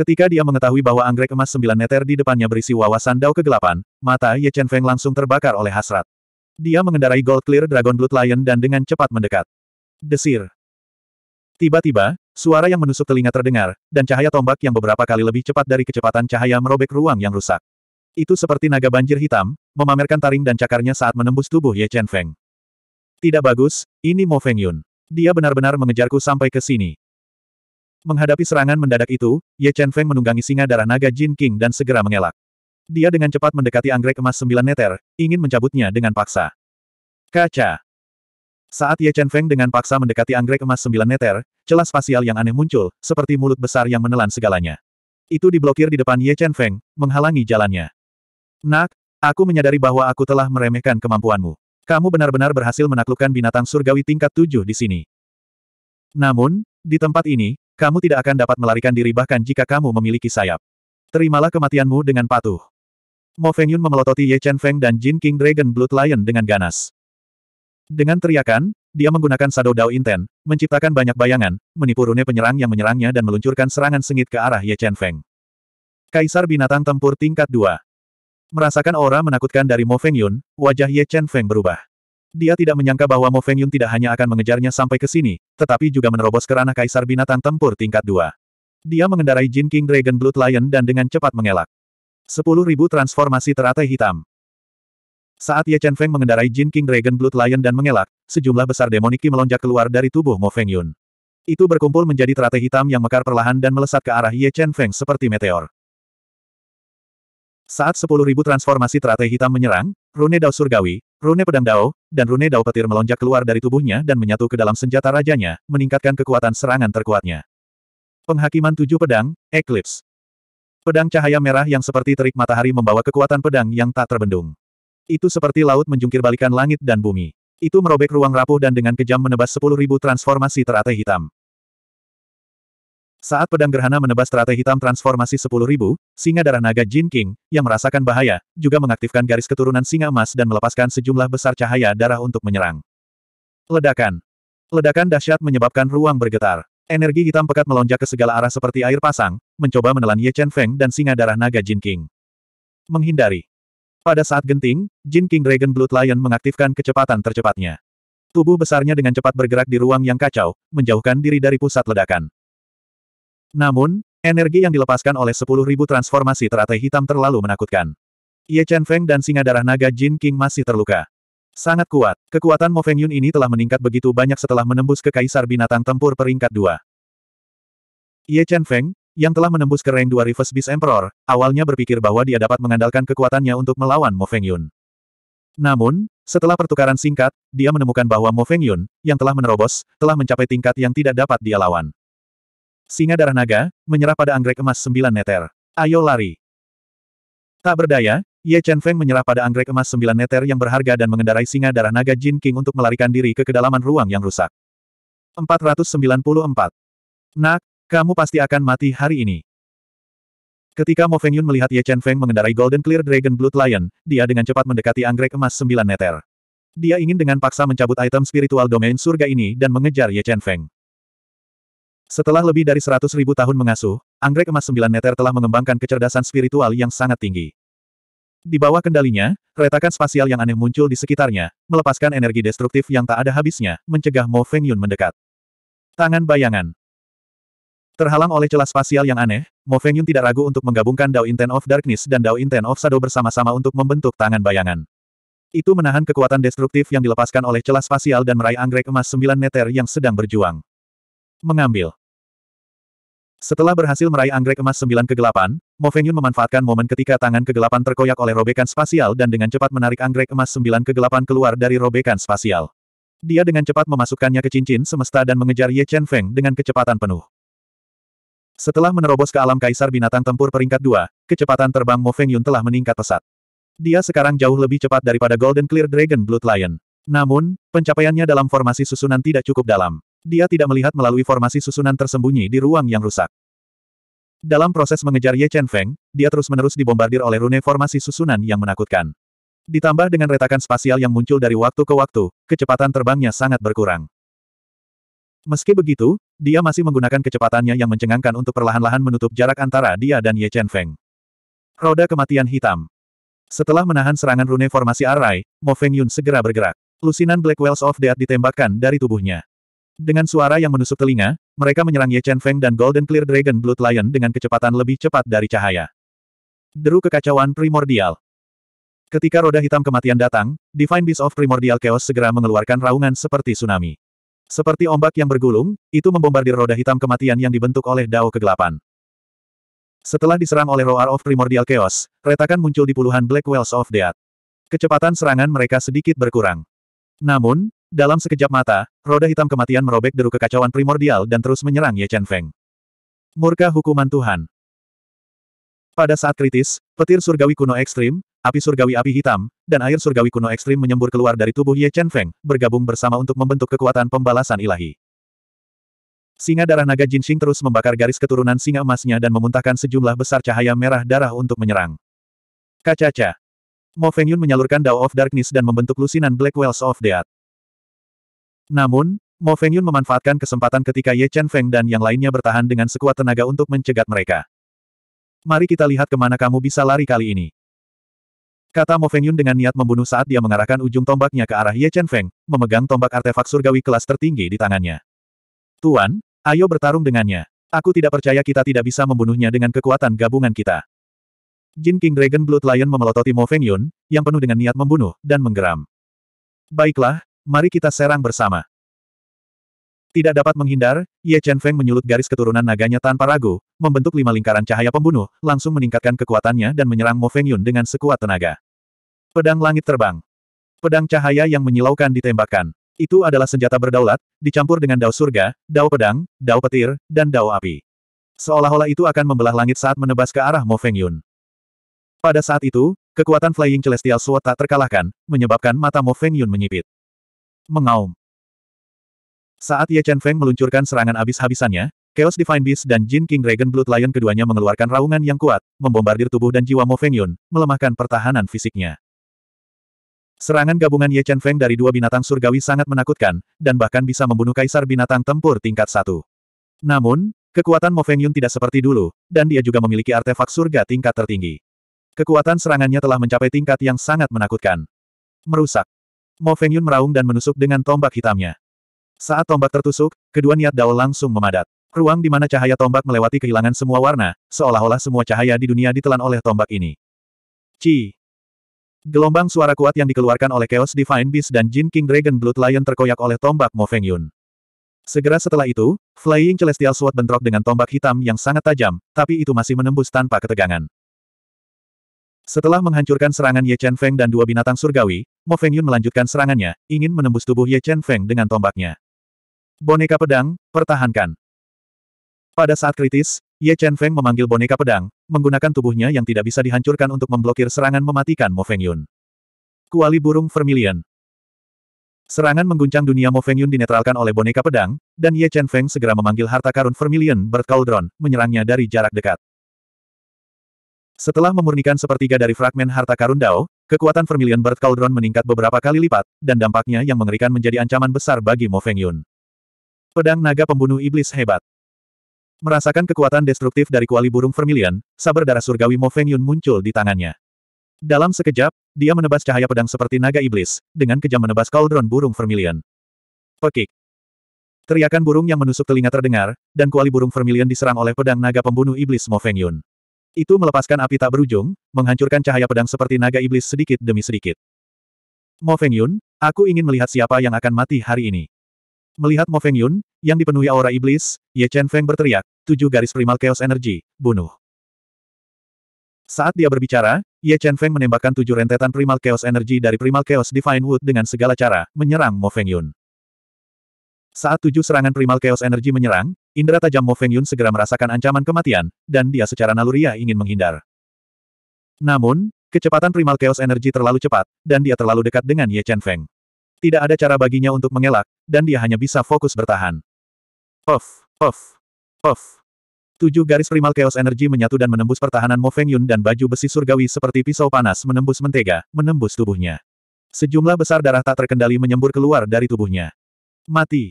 Ketika dia mengetahui bahwa anggrek emas sembilan meter di depannya berisi wawasan dao kegelapan, mata Ye Chen Feng langsung terbakar oleh hasrat. Dia mengendarai Gold Clear Dragon Blood Lion dan dengan cepat mendekat. Desir. Tiba-tiba, suara yang menusuk telinga terdengar, dan cahaya tombak yang beberapa kali lebih cepat dari kecepatan cahaya merobek ruang yang rusak. Itu seperti naga banjir hitam, memamerkan taring dan cakarnya saat menembus tubuh Ye Chen Feng. Tidak bagus, ini Mo Feng Yun. Dia benar-benar mengejarku sampai ke sini. Menghadapi serangan mendadak itu, Ye Chen Feng menunggangi singa darah naga Jin King dan segera mengelak. Dia dengan cepat mendekati anggrek emas sembilan meter, ingin mencabutnya dengan paksa. Kaca! Saat Ye Chen Feng dengan paksa mendekati anggrek emas sembilan meter, celah spasial yang aneh muncul, seperti mulut besar yang menelan segalanya. Itu diblokir di depan Ye Chen Feng, menghalangi jalannya. Nak, aku menyadari bahwa aku telah meremehkan kemampuanmu. Kamu benar-benar berhasil menaklukkan binatang surgawi tingkat tujuh di sini. Namun, di tempat ini, kamu tidak akan dapat melarikan diri bahkan jika kamu memiliki sayap. Terimalah kematianmu dengan patuh. Mo Feng Yun memelototi Ye Chen Feng dan Jin King Dragon Blood Lion dengan ganas. Dengan teriakan, dia menggunakan Shadow Dao Inten, menciptakan banyak bayangan, menipu rune penyerang yang menyerangnya dan meluncurkan serangan sengit ke arah Ye Chen Feng. Kaisar Binatang Tempur tingkat 2. Merasakan aura menakutkan dari Mo Feng Yun, wajah Ye Chen Feng berubah. Dia tidak menyangka bahwa Mo Feng Yun tidak hanya akan mengejarnya sampai ke sini, tetapi juga menerobos ke ranah Kaisar Binatang Tempur tingkat 2. Dia mengendarai Jin King Dragon Blood Lion dan dengan cepat mengelak. 10.000 transformasi teratai hitam. Saat Ye Chen Feng mengendarai Jin King Dragon Blood Lion dan mengelak, sejumlah besar demoniki melonjak keluar dari tubuh Mo Feng Yun. Itu berkumpul menjadi teratai hitam yang mekar perlahan dan melesat ke arah Ye Chen Feng seperti meteor. Saat 10.000 transformasi teratai hitam menyerang, Rune Dao Surgawi, Rune Pedang Dao, dan rune dao petir melonjak keluar dari tubuhnya dan menyatu ke dalam senjata rajanya, meningkatkan kekuatan serangan terkuatnya. Penghakiman tujuh pedang, Eclipse. Pedang cahaya merah yang seperti terik matahari membawa kekuatan pedang yang tak terbendung. Itu seperti laut menjungkir balikan langit dan bumi. Itu merobek ruang rapuh dan dengan kejam menebas sepuluh ribu transformasi teratai hitam. Saat pedang gerhana menebas strategi hitam transformasi 10.000, singa darah naga Jin King, yang merasakan bahaya, juga mengaktifkan garis keturunan singa emas dan melepaskan sejumlah besar cahaya darah untuk menyerang. Ledakan. Ledakan dahsyat menyebabkan ruang bergetar. Energi hitam pekat melonjak ke segala arah seperti air pasang, mencoba menelan Ye Chen Feng dan singa darah naga Jin King. Menghindari. Pada saat genting, Jin King Dragon Blood Lion mengaktifkan kecepatan tercepatnya. Tubuh besarnya dengan cepat bergerak di ruang yang kacau, menjauhkan diri dari pusat ledakan. Namun, energi yang dilepaskan oleh 10.000 transformasi teratai hitam terlalu menakutkan. Ye Chen Feng dan singa darah naga Jin King masih terluka. Sangat kuat, kekuatan Mo Feng Yun ini telah meningkat begitu banyak setelah menembus ke Kaisar Binatang Tempur peringkat 2. Ye Chen Feng, yang telah menembus ke rank 2 Rivers Beast Emperor, awalnya berpikir bahwa dia dapat mengandalkan kekuatannya untuk melawan Mo Feng Yun. Namun, setelah pertukaran singkat, dia menemukan bahwa Mo Feng Yun, yang telah menerobos, telah mencapai tingkat yang tidak dapat dia lawan. Singa darah naga, menyerah pada anggrek emas sembilan neter. Ayo lari. Tak berdaya, Ye Chen Feng menyerah pada anggrek emas sembilan neter yang berharga dan mengendarai singa darah naga Jin King untuk melarikan diri ke kedalaman ruang yang rusak. 494. Nak, kamu pasti akan mati hari ini. Ketika Mo Feng Yun melihat Ye Chen Feng mengendarai Golden Clear Dragon Blood Lion, dia dengan cepat mendekati anggrek emas sembilan neter. Dia ingin dengan paksa mencabut item spiritual domain surga ini dan mengejar Ye Chen Feng. Setelah lebih dari seratus ribu tahun mengasuh, anggrek emas sembilan neter telah mengembangkan kecerdasan spiritual yang sangat tinggi. Di bawah kendalinya, retakan spasial yang aneh muncul di sekitarnya, melepaskan energi destruktif yang tak ada habisnya, mencegah Mo Feng Yun mendekat. Tangan bayangan. Terhalang oleh celah spasial yang aneh, Mo Feng Yun tidak ragu untuk menggabungkan Dao Inten of Darkness dan Dao Inten of Shadow bersama-sama untuk membentuk tangan bayangan. Itu menahan kekuatan destruktif yang dilepaskan oleh celah spasial dan meraih anggrek emas sembilan neter yang sedang berjuang. Mengambil. Setelah berhasil meraih anggrek emas sembilan kegelapan, Mo Fengyun memanfaatkan momen ketika tangan kegelapan terkoyak oleh robekan spasial dan dengan cepat menarik anggrek emas sembilan kegelapan keluar dari robekan spasial. Dia dengan cepat memasukkannya ke cincin semesta dan mengejar Ye Chen Feng dengan kecepatan penuh. Setelah menerobos ke alam kaisar binatang tempur peringkat dua, kecepatan terbang Mo Fengyun telah meningkat pesat. Dia sekarang jauh lebih cepat daripada Golden Clear Dragon Blood Lion. Namun, pencapaiannya dalam formasi susunan tidak cukup dalam. Dia tidak melihat melalui formasi susunan tersembunyi di ruang yang rusak. Dalam proses mengejar Ye Chen Feng, dia terus-menerus dibombardir oleh rune formasi susunan yang menakutkan. Ditambah dengan retakan spasial yang muncul dari waktu ke waktu, kecepatan terbangnya sangat berkurang. Meski begitu, dia masih menggunakan kecepatannya yang mencengangkan untuk perlahan-lahan menutup jarak antara dia dan Ye Chen Feng. Roda kematian hitam. Setelah menahan serangan rune formasi Arai, Mo Feng Yun segera bergerak. Lusinan Black Wells of Death ditembakkan dari tubuhnya. Dengan suara yang menusuk telinga, mereka menyerang Ye Chen Feng dan Golden Clear Dragon Blood Lion dengan kecepatan lebih cepat dari cahaya. Deru kekacauan primordial. Ketika roda hitam kematian datang, Divine Beast of Primordial Chaos segera mengeluarkan raungan seperti tsunami. Seperti ombak yang bergulung, itu membombardir roda hitam kematian yang dibentuk oleh Dao Kegelapan. Setelah diserang oleh Roar of Primordial Chaos, retakan muncul di puluhan Black Wells of Death. Kecepatan serangan mereka sedikit berkurang. Namun, dalam sekejap mata, roda hitam kematian merobek deru kekacauan primordial dan terus menyerang Ye Chen Feng. Murka hukuman Tuhan. Pada saat kritis, petir surgawi kuno ekstrim, api surgawi api hitam, dan air surgawi kuno ekstrim menyembur keluar dari tubuh Ye Chen Feng, bergabung bersama untuk membentuk kekuatan pembalasan ilahi. Singa darah naga Jinxing terus membakar garis keturunan singa emasnya dan memuntahkan sejumlah besar cahaya merah darah untuk menyerang. Kacaca. Mo Fengyun menyalurkan Dao of Darkness dan membentuk lusinan Black Wells of Death. Namun, Mo Fengyun memanfaatkan kesempatan ketika Ye Chen Feng dan yang lainnya bertahan dengan sekuat tenaga untuk mencegat mereka. Mari kita lihat kemana kamu bisa lari kali ini. Kata Mo Fengyun dengan niat membunuh saat dia mengarahkan ujung tombaknya ke arah Ye Chen Feng, memegang tombak artefak surgawi kelas tertinggi di tangannya. Tuan, ayo bertarung dengannya. Aku tidak percaya kita tidak bisa membunuhnya dengan kekuatan gabungan kita. Jin King Dragon Blood Lion memelototi Mo Fengyun, yang penuh dengan niat membunuh, dan menggeram. Baiklah, mari kita serang bersama. Tidak dapat menghindar, Ye Chen Feng menyulut garis keturunan naganya tanpa ragu, membentuk lima lingkaran cahaya pembunuh, langsung meningkatkan kekuatannya dan menyerang Mo Feng Yun dengan sekuat tenaga. Pedang langit terbang. Pedang cahaya yang menyilaukan ditembakkan. Itu adalah senjata berdaulat, dicampur dengan dao surga, dao pedang, dao petir, dan dao api. Seolah-olah itu akan membelah langit saat menebas ke arah Mo Feng Yun. Pada saat itu, kekuatan Flying Celestial Sword tak terkalahkan, menyebabkan mata Mo Feng Yun menyipit mengaum. Saat Ye Chen Feng meluncurkan serangan abis-habisannya, Chaos Divine Beast dan Jin King Dragon Blood Lion keduanya mengeluarkan raungan yang kuat, membombardir tubuh dan jiwa Mo Feng Yun, melemahkan pertahanan fisiknya. Serangan gabungan Ye Chen Feng dari dua binatang surgawi sangat menakutkan, dan bahkan bisa membunuh kaisar binatang tempur tingkat satu. Namun, kekuatan Mo Feng Yun tidak seperti dulu, dan dia juga memiliki artefak surga tingkat tertinggi. Kekuatan serangannya telah mencapai tingkat yang sangat menakutkan. Merusak. Mo Yun meraung dan menusuk dengan tombak hitamnya. Saat tombak tertusuk, kedua niat Dao langsung memadat. Ruang di mana cahaya tombak melewati kehilangan semua warna, seolah-olah semua cahaya di dunia ditelan oleh tombak ini. Ci. Gelombang suara kuat yang dikeluarkan oleh Chaos Divine Beast dan Jin King Dragon Blood Lion terkoyak oleh tombak Mo Feng Yun. Segera setelah itu, Flying Celestial Sword bentrok dengan tombak hitam yang sangat tajam, tapi itu masih menembus tanpa ketegangan. Setelah menghancurkan serangan Ye Chen Feng dan dua binatang surgawi, Mo Feng Yun melanjutkan serangannya, ingin menembus tubuh Ye Chen Feng dengan tombaknya. Boneka pedang, pertahankan. Pada saat kritis, Ye Chen Feng memanggil boneka pedang, menggunakan tubuhnya yang tidak bisa dihancurkan untuk memblokir serangan mematikan Mo Feng Yun. Kuali burung vermilion. Serangan mengguncang dunia Mo Feng Yun dinetralkan oleh boneka pedang, dan Ye Chen Feng segera memanggil harta karun vermilion Bird Cauldron, menyerangnya dari jarak dekat. Setelah memurnikan sepertiga dari fragmen harta karun Dao, kekuatan Vermilion Bird Cauldron meningkat beberapa kali lipat, dan dampaknya yang mengerikan menjadi ancaman besar bagi Mo Feng Yun. Pedang naga pembunuh iblis hebat. Merasakan kekuatan destruktif dari kuali burung Vermilion, sabar darah surgawi Mo Feng Yun muncul di tangannya. Dalam sekejap, dia menebas cahaya pedang seperti naga iblis, dengan kejam menebas cauldron burung Vermilion. Pekik. Teriakan burung yang menusuk telinga terdengar, dan kuali burung Vermilion diserang oleh pedang naga pembunuh iblis Mo Feng Yun. Itu melepaskan api tak berujung, menghancurkan cahaya pedang seperti naga iblis sedikit demi sedikit. Mo Feng Yun, aku ingin melihat siapa yang akan mati hari ini. Melihat Mo Feng Yun, yang dipenuhi aura iblis, Ye Chen Feng berteriak, tujuh garis primal chaos energy, bunuh. Saat dia berbicara, Ye Chen Feng menembakkan tujuh rentetan primal chaos energy dari primal chaos divine wood dengan segala cara, menyerang Mo Feng Yun. Saat tujuh serangan primal chaos energy menyerang, Indra tajam Mo Feng Yun segera merasakan ancaman kematian, dan dia secara naluriah ingin menghindar. Namun, kecepatan primal chaos energi terlalu cepat, dan dia terlalu dekat dengan Ye Chen Feng. Tidak ada cara baginya untuk mengelak, dan dia hanya bisa fokus bertahan. Of, of, of. Tujuh garis primal chaos energi menyatu dan menembus pertahanan Mo Feng Yun dan baju besi surgawi seperti pisau panas menembus mentega, menembus tubuhnya. Sejumlah besar darah tak terkendali menyembur keluar dari tubuhnya. Mati.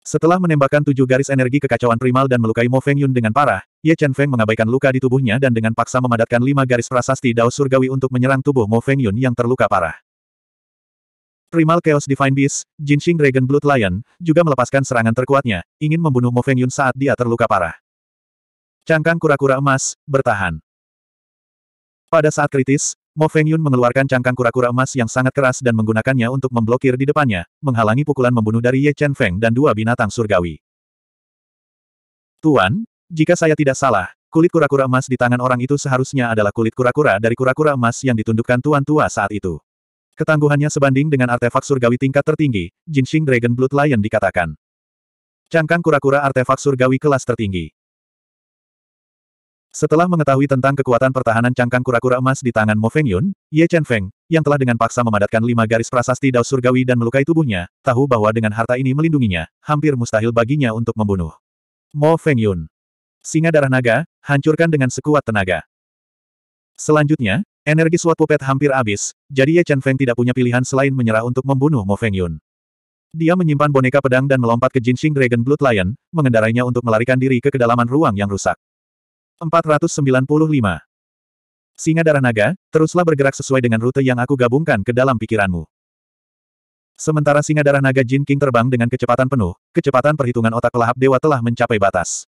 Setelah menembakkan tujuh garis energi kekacauan primal dan melukai Mo Feng Yun dengan parah, Ye Chen Feng mengabaikan luka di tubuhnya dan dengan paksa memadatkan lima garis prasasti Dao Surgawi untuk menyerang tubuh Mo Feng Yun yang terluka parah. Primal Chaos Divine Beast, Jinxing Dragon Blood Lion, juga melepaskan serangan terkuatnya, ingin membunuh Mo Feng Yun saat dia terluka parah. Cangkang kura-kura emas, bertahan. Pada saat kritis, Mo Yun mengeluarkan cangkang kura-kura emas yang sangat keras dan menggunakannya untuk memblokir di depannya, menghalangi pukulan membunuh dari Ye Chen Feng dan dua binatang surgawi. Tuan, jika saya tidak salah, kulit kura-kura emas di tangan orang itu seharusnya adalah kulit kura-kura dari kura-kura emas yang ditundukkan Tuan Tua saat itu. Ketangguhannya sebanding dengan artefak surgawi tingkat tertinggi, Jinxing Dragon Blood Lion dikatakan. Cangkang kura-kura artefak surgawi kelas tertinggi. Setelah mengetahui tentang kekuatan pertahanan cangkang kura-kura emas di tangan Mo Feng Yun, Ye Chen Feng, yang telah dengan paksa memadatkan lima garis prasasti Dao Surgawi dan melukai tubuhnya, tahu bahwa dengan harta ini melindunginya, hampir mustahil baginya untuk membunuh. Mo Feng Yun. Singa darah naga, hancurkan dengan sekuat tenaga. Selanjutnya, energi suat pupet hampir habis, jadi Ye Chen Feng tidak punya pilihan selain menyerah untuk membunuh Mo Feng Yun. Dia menyimpan boneka pedang dan melompat ke Jinxing Dragon Blood Lion, mengendarainya untuk melarikan diri ke kedalaman ruang yang rusak. 495. Singa darah naga, teruslah bergerak sesuai dengan rute yang aku gabungkan ke dalam pikiranmu. Sementara singa darah naga Jin King terbang dengan kecepatan penuh, kecepatan perhitungan otak lahap dewa telah mencapai batas.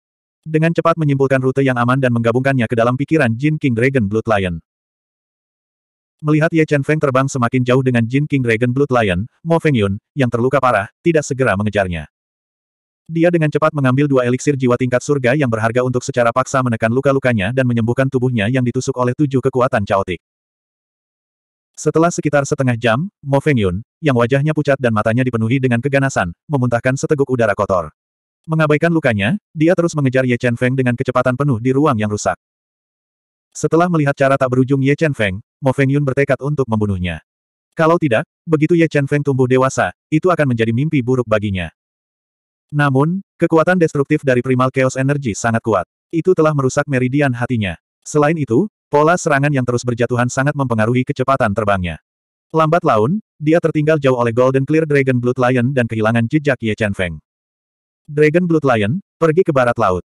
Dengan cepat menyimpulkan rute yang aman dan menggabungkannya ke dalam pikiran Jin King Dragon Blood Lion. Melihat Ye Chen Feng terbang semakin jauh dengan Jin King Dragon Blood Lion, Mo Feng Yun, yang terluka parah, tidak segera mengejarnya. Dia dengan cepat mengambil dua eliksir jiwa tingkat surga yang berharga untuk secara paksa menekan luka-lukanya dan menyembuhkan tubuhnya yang ditusuk oleh tujuh kekuatan caotik. Setelah sekitar setengah jam, Mo Feng Yun, yang wajahnya pucat dan matanya dipenuhi dengan keganasan, memuntahkan seteguk udara kotor. Mengabaikan lukanya, dia terus mengejar Ye Chen Feng dengan kecepatan penuh di ruang yang rusak. Setelah melihat cara tak berujung Ye Chen Feng, Mo Feng Yun bertekad untuk membunuhnya. Kalau tidak, begitu Ye Chen Feng tumbuh dewasa, itu akan menjadi mimpi buruk baginya. Namun, kekuatan destruktif dari primal chaos energy sangat kuat. Itu telah merusak meridian hatinya. Selain itu, pola serangan yang terus berjatuhan sangat mempengaruhi kecepatan terbangnya. Lambat laun, dia tertinggal jauh oleh Golden Clear Dragon Blood Lion dan kehilangan jejak Ye Chen Feng. Dragon Blood Lion, pergi ke barat laut.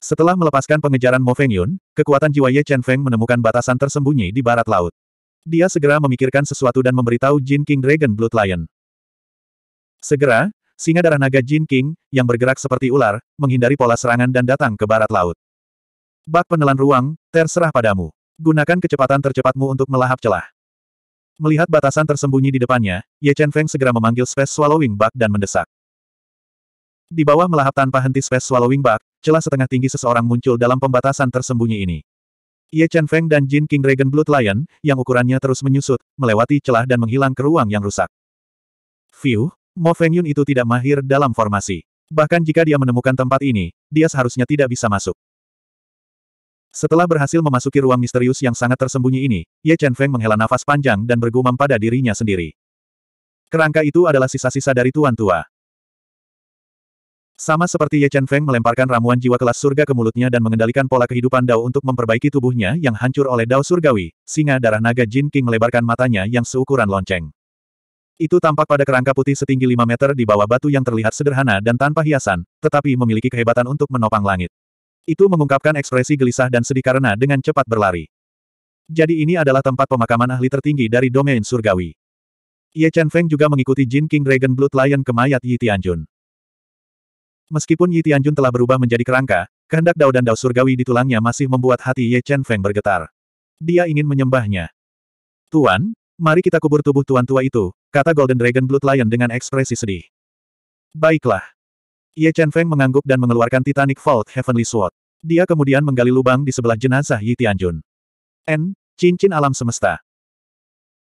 Setelah melepaskan pengejaran Mo Feng Yun, kekuatan jiwa Ye Chen Feng menemukan batasan tersembunyi di barat laut. Dia segera memikirkan sesuatu dan memberitahu Jin King Dragon Blood Lion. Segera, Singa darah naga Jin King, yang bergerak seperti ular, menghindari pola serangan dan datang ke barat laut. Bak penelan ruang, terserah padamu. Gunakan kecepatan tercepatmu untuk melahap celah. Melihat batasan tersembunyi di depannya, Ye Chen Feng segera memanggil Space Swallowing Bak dan mendesak. Di bawah melahap tanpa henti Space Swallowing Bak, celah setengah tinggi seseorang muncul dalam pembatasan tersembunyi ini. Ye Chen Feng dan Jin King Dragon Blood Lion, yang ukurannya terus menyusut, melewati celah dan menghilang ke ruang yang rusak. View, Mo Feng Yun itu tidak mahir dalam formasi. Bahkan jika dia menemukan tempat ini, dia seharusnya tidak bisa masuk. Setelah berhasil memasuki ruang misterius yang sangat tersembunyi ini, Ye Chen Feng menghela nafas panjang dan bergumam pada dirinya sendiri. Kerangka itu adalah sisa-sisa dari tuan tua. Sama seperti Ye Chen Feng melemparkan ramuan jiwa kelas surga ke mulutnya dan mengendalikan pola kehidupan Dao untuk memperbaiki tubuhnya yang hancur oleh Dao surgawi, singa darah naga Jin King melebarkan matanya yang seukuran lonceng. Itu tampak pada kerangka putih setinggi 5 meter di bawah batu yang terlihat sederhana dan tanpa hiasan, tetapi memiliki kehebatan untuk menopang langit. Itu mengungkapkan ekspresi gelisah dan sedih karena dengan cepat berlari. Jadi ini adalah tempat pemakaman ahli tertinggi dari domain surgawi. Ye Chen Feng juga mengikuti Jin King Dragon Blood Lion ke mayat Yi Tianjun. Meskipun Yi Tianjun telah berubah menjadi kerangka, kehendak Dao dan Dao surgawi di tulangnya masih membuat hati Ye Chen Feng bergetar. Dia ingin menyembahnya. Tuan, mari kita kubur tubuh tuan tua itu, kata Golden Dragon Blood Lion dengan ekspresi sedih. Baiklah. Ye Chen Feng mengangguk dan mengeluarkan Titanic Vault Heavenly Sword. Dia kemudian menggali lubang di sebelah jenazah Yi Tianjun. N. Cincin alam semesta.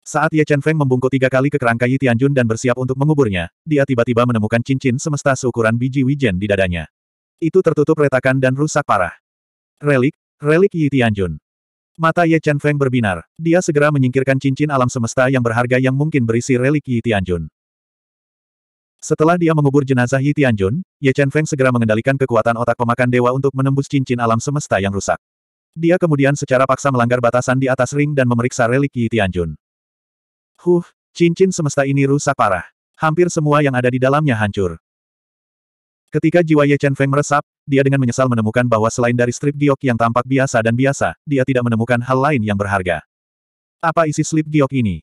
Saat Ye Chen Feng membungkuk tiga kali ke kerangka Yi Tianjun dan bersiap untuk menguburnya, dia tiba-tiba menemukan cincin semesta seukuran biji wijen di dadanya. Itu tertutup retakan dan rusak parah. Relik, relik Yi Tianjun. Mata Ye Chen Feng berbinar. Dia segera menyingkirkan cincin alam semesta yang berharga yang mungkin berisi relik Yi Tianjun. Setelah dia mengubur jenazah Yi Tianjun, Ye Chen Feng segera mengendalikan kekuatan otak pemakan dewa untuk menembus cincin alam semesta yang rusak. Dia kemudian secara paksa melanggar batasan di atas ring dan memeriksa relik Yi Tianjun. Huh, cincin semesta ini rusak parah. Hampir semua yang ada di dalamnya hancur. Ketika jiwa Ye Chen Feng meresap, dia dengan menyesal menemukan bahwa selain dari strip giok yang tampak biasa dan biasa, dia tidak menemukan hal lain yang berharga. Apa isi slip giok ini?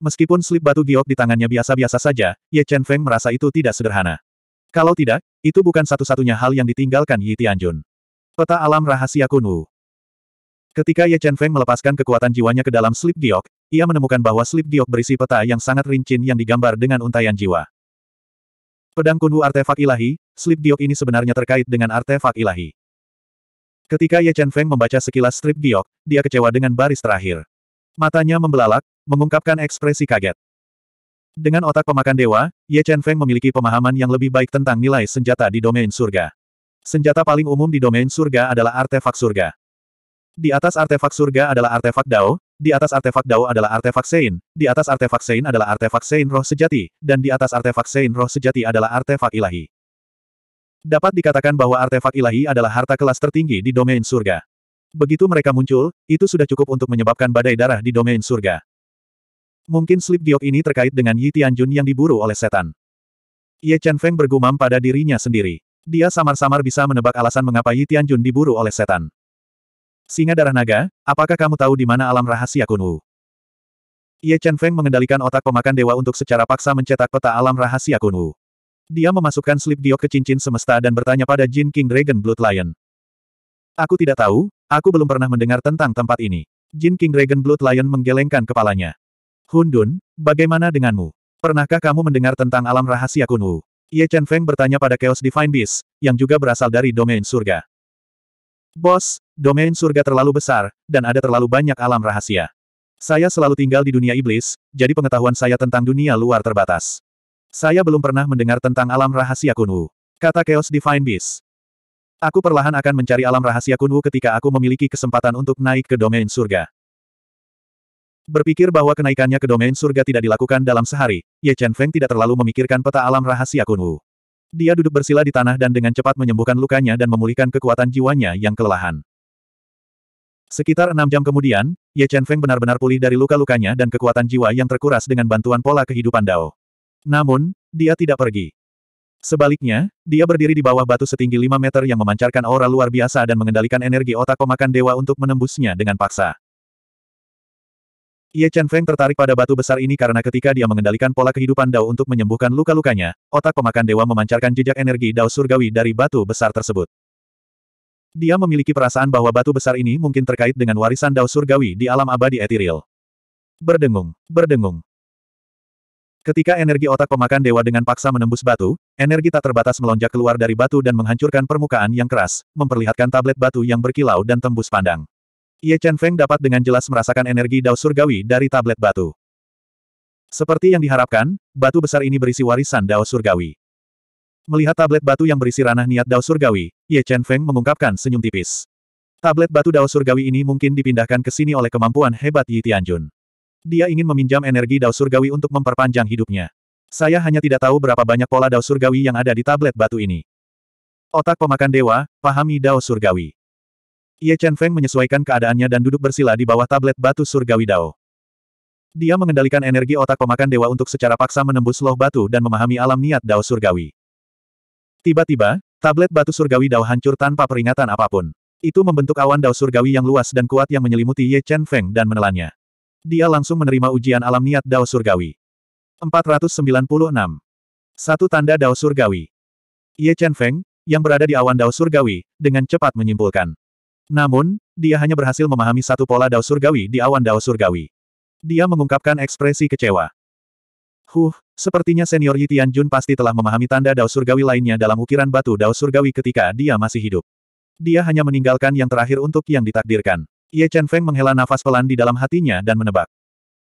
Meskipun slip batu giok di tangannya biasa-biasa saja, Ye Chen Feng merasa itu tidak sederhana. Kalau tidak, itu bukan satu-satunya hal yang ditinggalkan Yi Tianjun. Peta alam rahasia Kunwu. Ketika Ye Chen Feng melepaskan kekuatan jiwanya ke dalam slip giok, ia menemukan bahwa slip giok berisi peta yang sangat rincin yang digambar dengan untayan jiwa. Pedang Kunwu Artefak Ilahi, slip giok ini sebenarnya terkait dengan artefak ilahi. Ketika Ye Chen Feng membaca sekilas strip giok, dia kecewa dengan baris terakhir. Matanya membelalak, mengungkapkan ekspresi kaget. Dengan otak pemakan dewa, Ye Chen Feng memiliki pemahaman yang lebih baik tentang nilai senjata di domain surga. Senjata paling umum di domain surga adalah artefak surga. Di atas artefak surga adalah artefak Dao, di atas artefak Dao adalah artefak Sein, di atas artefak Sein adalah artefak Sein roh sejati, dan di atas artefak Sein roh sejati adalah artefak ilahi. Dapat dikatakan bahwa artefak ilahi adalah harta kelas tertinggi di domain surga. Begitu mereka muncul, itu sudah cukup untuk menyebabkan badai darah di domain surga. Mungkin slip giok ini terkait dengan Yi Tianjun yang diburu oleh setan. Ye Chen Feng bergumam pada dirinya sendiri. Dia samar-samar bisa menebak alasan mengapa Yi Tianjun diburu oleh setan. Singa darah naga, apakah kamu tahu di mana alam rahasia Kunwu? Ye Chen Feng mengendalikan otak pemakan dewa untuk secara paksa mencetak peta alam rahasia Kunwu. Dia memasukkan slip diok ke cincin semesta dan bertanya pada Jin King Dragon Blood Lion. Aku tidak tahu, aku belum pernah mendengar tentang tempat ini. Jin King Dragon Blood Lion menggelengkan kepalanya. Hun Dun, bagaimana denganmu? Pernahkah kamu mendengar tentang alam rahasia Kunwu? Ye Chen Feng bertanya pada Chaos Divine Beast, yang juga berasal dari domain surga. Bos, domain surga terlalu besar, dan ada terlalu banyak alam rahasia. Saya selalu tinggal di dunia iblis, jadi pengetahuan saya tentang dunia luar terbatas. Saya belum pernah mendengar tentang alam rahasia Kunwu. Kata Chaos Divine Beast. Aku perlahan akan mencari alam rahasia Kunwu ketika aku memiliki kesempatan untuk naik ke domain surga. Berpikir bahwa kenaikannya ke domain surga tidak dilakukan dalam sehari, Ye Chen Feng tidak terlalu memikirkan peta alam rahasia Kunwu. Dia duduk bersila di tanah dan dengan cepat menyembuhkan lukanya dan memulihkan kekuatan jiwanya yang kelelahan. Sekitar enam jam kemudian, Ye Chen Feng benar-benar pulih dari luka-lukanya dan kekuatan jiwa yang terkuras dengan bantuan pola kehidupan Dao. Namun, dia tidak pergi. Sebaliknya, dia berdiri di bawah batu setinggi 5 meter yang memancarkan aura luar biasa dan mengendalikan energi otak pemakan dewa untuk menembusnya dengan paksa. Ye Chen Feng tertarik pada batu besar ini karena ketika dia mengendalikan pola kehidupan Dao untuk menyembuhkan luka-lukanya, otak pemakan dewa memancarkan jejak energi Dao surgawi dari batu besar tersebut. Dia memiliki perasaan bahwa batu besar ini mungkin terkait dengan warisan Dao surgawi di alam abadi etiril. Berdengung, berdengung. Ketika energi otak pemakan dewa dengan paksa menembus batu, energi tak terbatas melonjak keluar dari batu dan menghancurkan permukaan yang keras, memperlihatkan tablet batu yang berkilau dan tembus pandang. Ye Chen Feng dapat dengan jelas merasakan energi dao surgawi dari tablet batu. Seperti yang diharapkan, batu besar ini berisi warisan dao surgawi. Melihat tablet batu yang berisi ranah niat dao surgawi, Ye Chen Feng mengungkapkan senyum tipis. Tablet batu dao surgawi ini mungkin dipindahkan ke sini oleh kemampuan hebat Yi Tianjun. Dia ingin meminjam energi dao surgawi untuk memperpanjang hidupnya. Saya hanya tidak tahu berapa banyak pola dao surgawi yang ada di tablet batu ini. Otak pemakan dewa, pahami dao surgawi. Ye Chen Feng menyesuaikan keadaannya dan duduk bersila di bawah tablet batu surgawi Dao. Dia mengendalikan energi otak pemakan dewa untuk secara paksa menembus loh batu dan memahami alam niat Dao surgawi. Tiba-tiba, tablet batu surgawi Dao hancur tanpa peringatan apapun. Itu membentuk awan Dao surgawi yang luas dan kuat yang menyelimuti Ye Chen Feng dan menelannya. Dia langsung menerima ujian alam niat Dao surgawi. 496. Satu tanda Dao surgawi. Ye Chen Feng, yang berada di awan Dao surgawi, dengan cepat menyimpulkan. Namun, dia hanya berhasil memahami satu pola dao surgawi di awan dao surgawi. Dia mengungkapkan ekspresi kecewa. Huh, sepertinya senior Yi Tianjun pasti telah memahami tanda dao surgawi lainnya dalam ukiran batu dao surgawi ketika dia masih hidup. Dia hanya meninggalkan yang terakhir untuk yang ditakdirkan. Ye Chen Feng menghela nafas pelan di dalam hatinya dan menebak.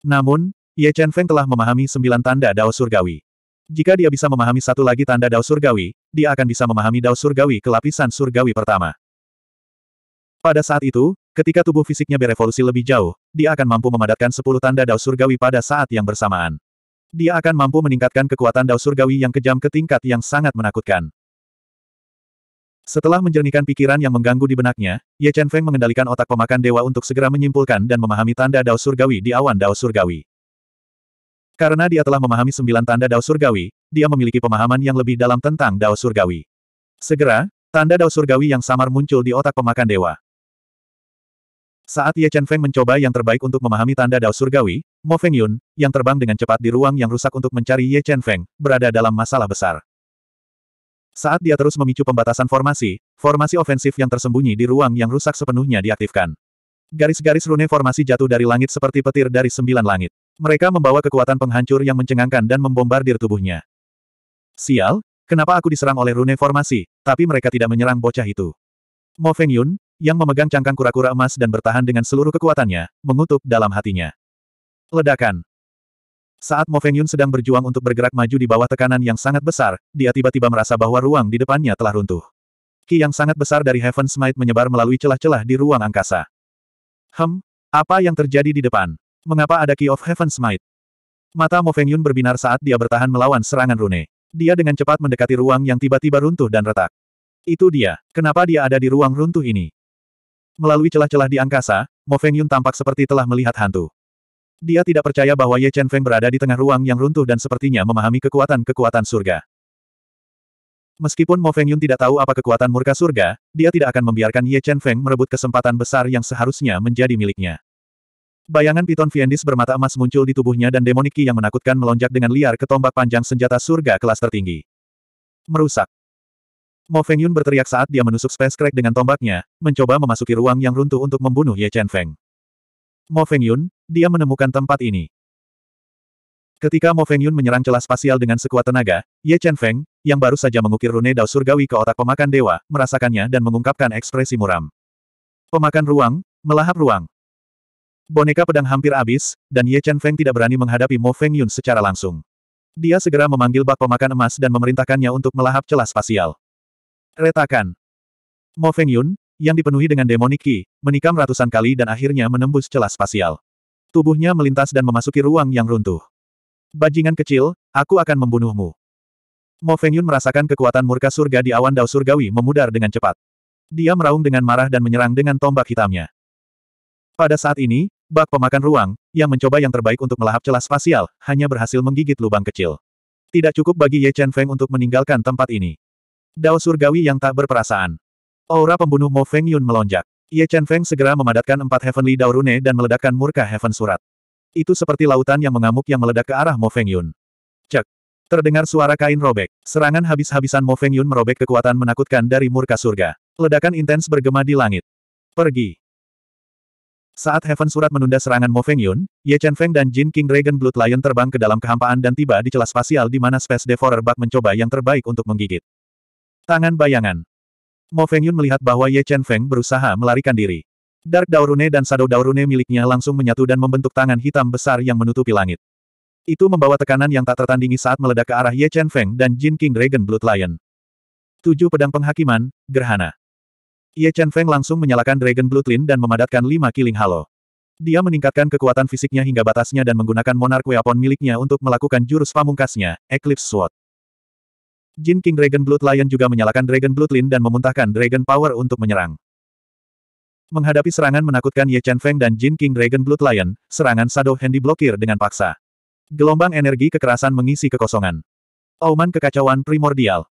Namun, Ye Chen Feng telah memahami sembilan tanda dao surgawi. Jika dia bisa memahami satu lagi tanda dao surgawi, dia akan bisa memahami dao surgawi ke lapisan surgawi pertama. Pada saat itu, ketika tubuh fisiknya berevolusi lebih jauh, dia akan mampu memadatkan sepuluh tanda dao surgawi pada saat yang bersamaan. Dia akan mampu meningkatkan kekuatan dao surgawi yang kejam ke tingkat yang sangat menakutkan. Setelah menjernihkan pikiran yang mengganggu di benaknya, Ye Chen Feng mengendalikan otak pemakan dewa untuk segera menyimpulkan dan memahami tanda dao surgawi di awan dao surgawi. Karena dia telah memahami sembilan tanda dao surgawi, dia memiliki pemahaman yang lebih dalam tentang dao surgawi. Segera, tanda dao surgawi yang samar muncul di otak pemakan dewa. Saat Ye Chen Feng mencoba yang terbaik untuk memahami tanda Dao Surgawi, Mo Feng Yun, yang terbang dengan cepat di ruang yang rusak untuk mencari Ye Chen Feng, berada dalam masalah besar. Saat dia terus memicu pembatasan formasi, formasi ofensif yang tersembunyi di ruang yang rusak sepenuhnya diaktifkan. Garis-garis rune formasi jatuh dari langit seperti petir dari sembilan langit. Mereka membawa kekuatan penghancur yang mencengangkan dan membombardir tubuhnya. Sial, kenapa aku diserang oleh rune formasi, tapi mereka tidak menyerang bocah itu? Mo Feng Yun, yang memegang cangkang kura-kura emas dan bertahan dengan seluruh kekuatannya, mengutuk dalam hatinya. Ledakan. Saat Mo Feng Yun sedang berjuang untuk bergerak maju di bawah tekanan yang sangat besar, dia tiba-tiba merasa bahwa ruang di depannya telah runtuh. Ki yang sangat besar dari Heaven Smite menyebar melalui celah-celah di ruang angkasa. Hem, apa yang terjadi di depan? Mengapa ada Ki of Heaven Smite? Mata Mo Feng Yun berbinar saat dia bertahan melawan serangan Rune. Dia dengan cepat mendekati ruang yang tiba-tiba runtuh dan retak. Itu dia, kenapa dia ada di ruang runtuh ini? Melalui celah-celah di angkasa, Mo Feng Yun tampak seperti telah melihat hantu. Dia tidak percaya bahwa Ye Chen Feng berada di tengah ruang yang runtuh dan sepertinya memahami kekuatan-kekuatan surga. Meskipun Mo Feng Yun tidak tahu apa kekuatan murka surga, dia tidak akan membiarkan Ye Chen Feng merebut kesempatan besar yang seharusnya menjadi miliknya. Bayangan piton Fiendis bermata emas muncul di tubuhnya dan demoniki yang menakutkan melonjak dengan liar ke tombak panjang senjata surga kelas tertinggi. Merusak. Mo Feng Yun berteriak saat dia menusuk space crack dengan tombaknya, mencoba memasuki ruang yang runtuh untuk membunuh Ye Chen Feng. Mo Feng Yun, dia menemukan tempat ini. Ketika Mo Feng Yun menyerang celah spasial dengan sekuat tenaga, Ye Chen Feng, yang baru saja mengukir rune dao surgawi ke otak pemakan dewa, merasakannya dan mengungkapkan ekspresi muram. Pemakan ruang, melahap ruang. Boneka pedang hampir habis, dan Ye Chen Feng tidak berani menghadapi Mo Feng Yun secara langsung. Dia segera memanggil bak pemakan emas dan memerintahkannya untuk melahap celah spasial. Retakan. Mo Feng Yun, yang dipenuhi dengan demonik menikam ratusan kali dan akhirnya menembus celah spasial. Tubuhnya melintas dan memasuki ruang yang runtuh. Bajingan kecil, aku akan membunuhmu. Mo Feng Yun merasakan kekuatan murka surga di awan dao surgawi memudar dengan cepat. Dia meraung dengan marah dan menyerang dengan tombak hitamnya. Pada saat ini, bak pemakan ruang, yang mencoba yang terbaik untuk melahap celah spasial, hanya berhasil menggigit lubang kecil. Tidak cukup bagi Ye Chen Feng untuk meninggalkan tempat ini. Dao surgawi yang tak berperasaan. Aura pembunuh Mo Feng Yun melonjak. Ye Chen Feng segera memadatkan empat Heavenly Daurune dan meledakkan murka Heaven Surat. Itu seperti lautan yang mengamuk yang meledak ke arah Mo Feng Yun. Cek. Terdengar suara kain robek. Serangan habis-habisan Mo Feng Yun merobek kekuatan menakutkan dari murka surga. Ledakan intens bergema di langit. Pergi. Saat Heaven Surat menunda serangan Mo Feng Yun, Ye Chen Feng dan Jin King Dragon Blood Lion terbang ke dalam kehampaan dan tiba di celah spasial di mana Space Devourer Bug mencoba yang terbaik untuk menggigit. Tangan bayangan. Mo Feng Yun melihat bahwa Ye Chen Feng berusaha melarikan diri. Dark Daurune dan Shadow Daurune miliknya langsung menyatu dan membentuk tangan hitam besar yang menutupi langit. Itu membawa tekanan yang tak tertandingi saat meledak ke arah Ye Chen Feng dan Jin King Dragon Blood Lion. Tujuh pedang penghakiman, gerhana. Ye Chen Feng langsung menyalakan Dragon Blood Lin dan memadatkan lima Killing halo. Dia meningkatkan kekuatan fisiknya hingga batasnya dan menggunakan Monarch Weapon miliknya untuk melakukan jurus pamungkasnya, Eclipse Sword. Jin King Dragon Blood Lion juga menyalakan Dragon Blood Lin dan memuntahkan Dragon Power untuk menyerang. Menghadapi serangan menakutkan Ye Chen Feng dan Jin King Dragon Blood Lion, serangan Shadow Hand diblokir dengan paksa. Gelombang energi kekerasan mengisi kekosongan. Auman kekacauan primordial.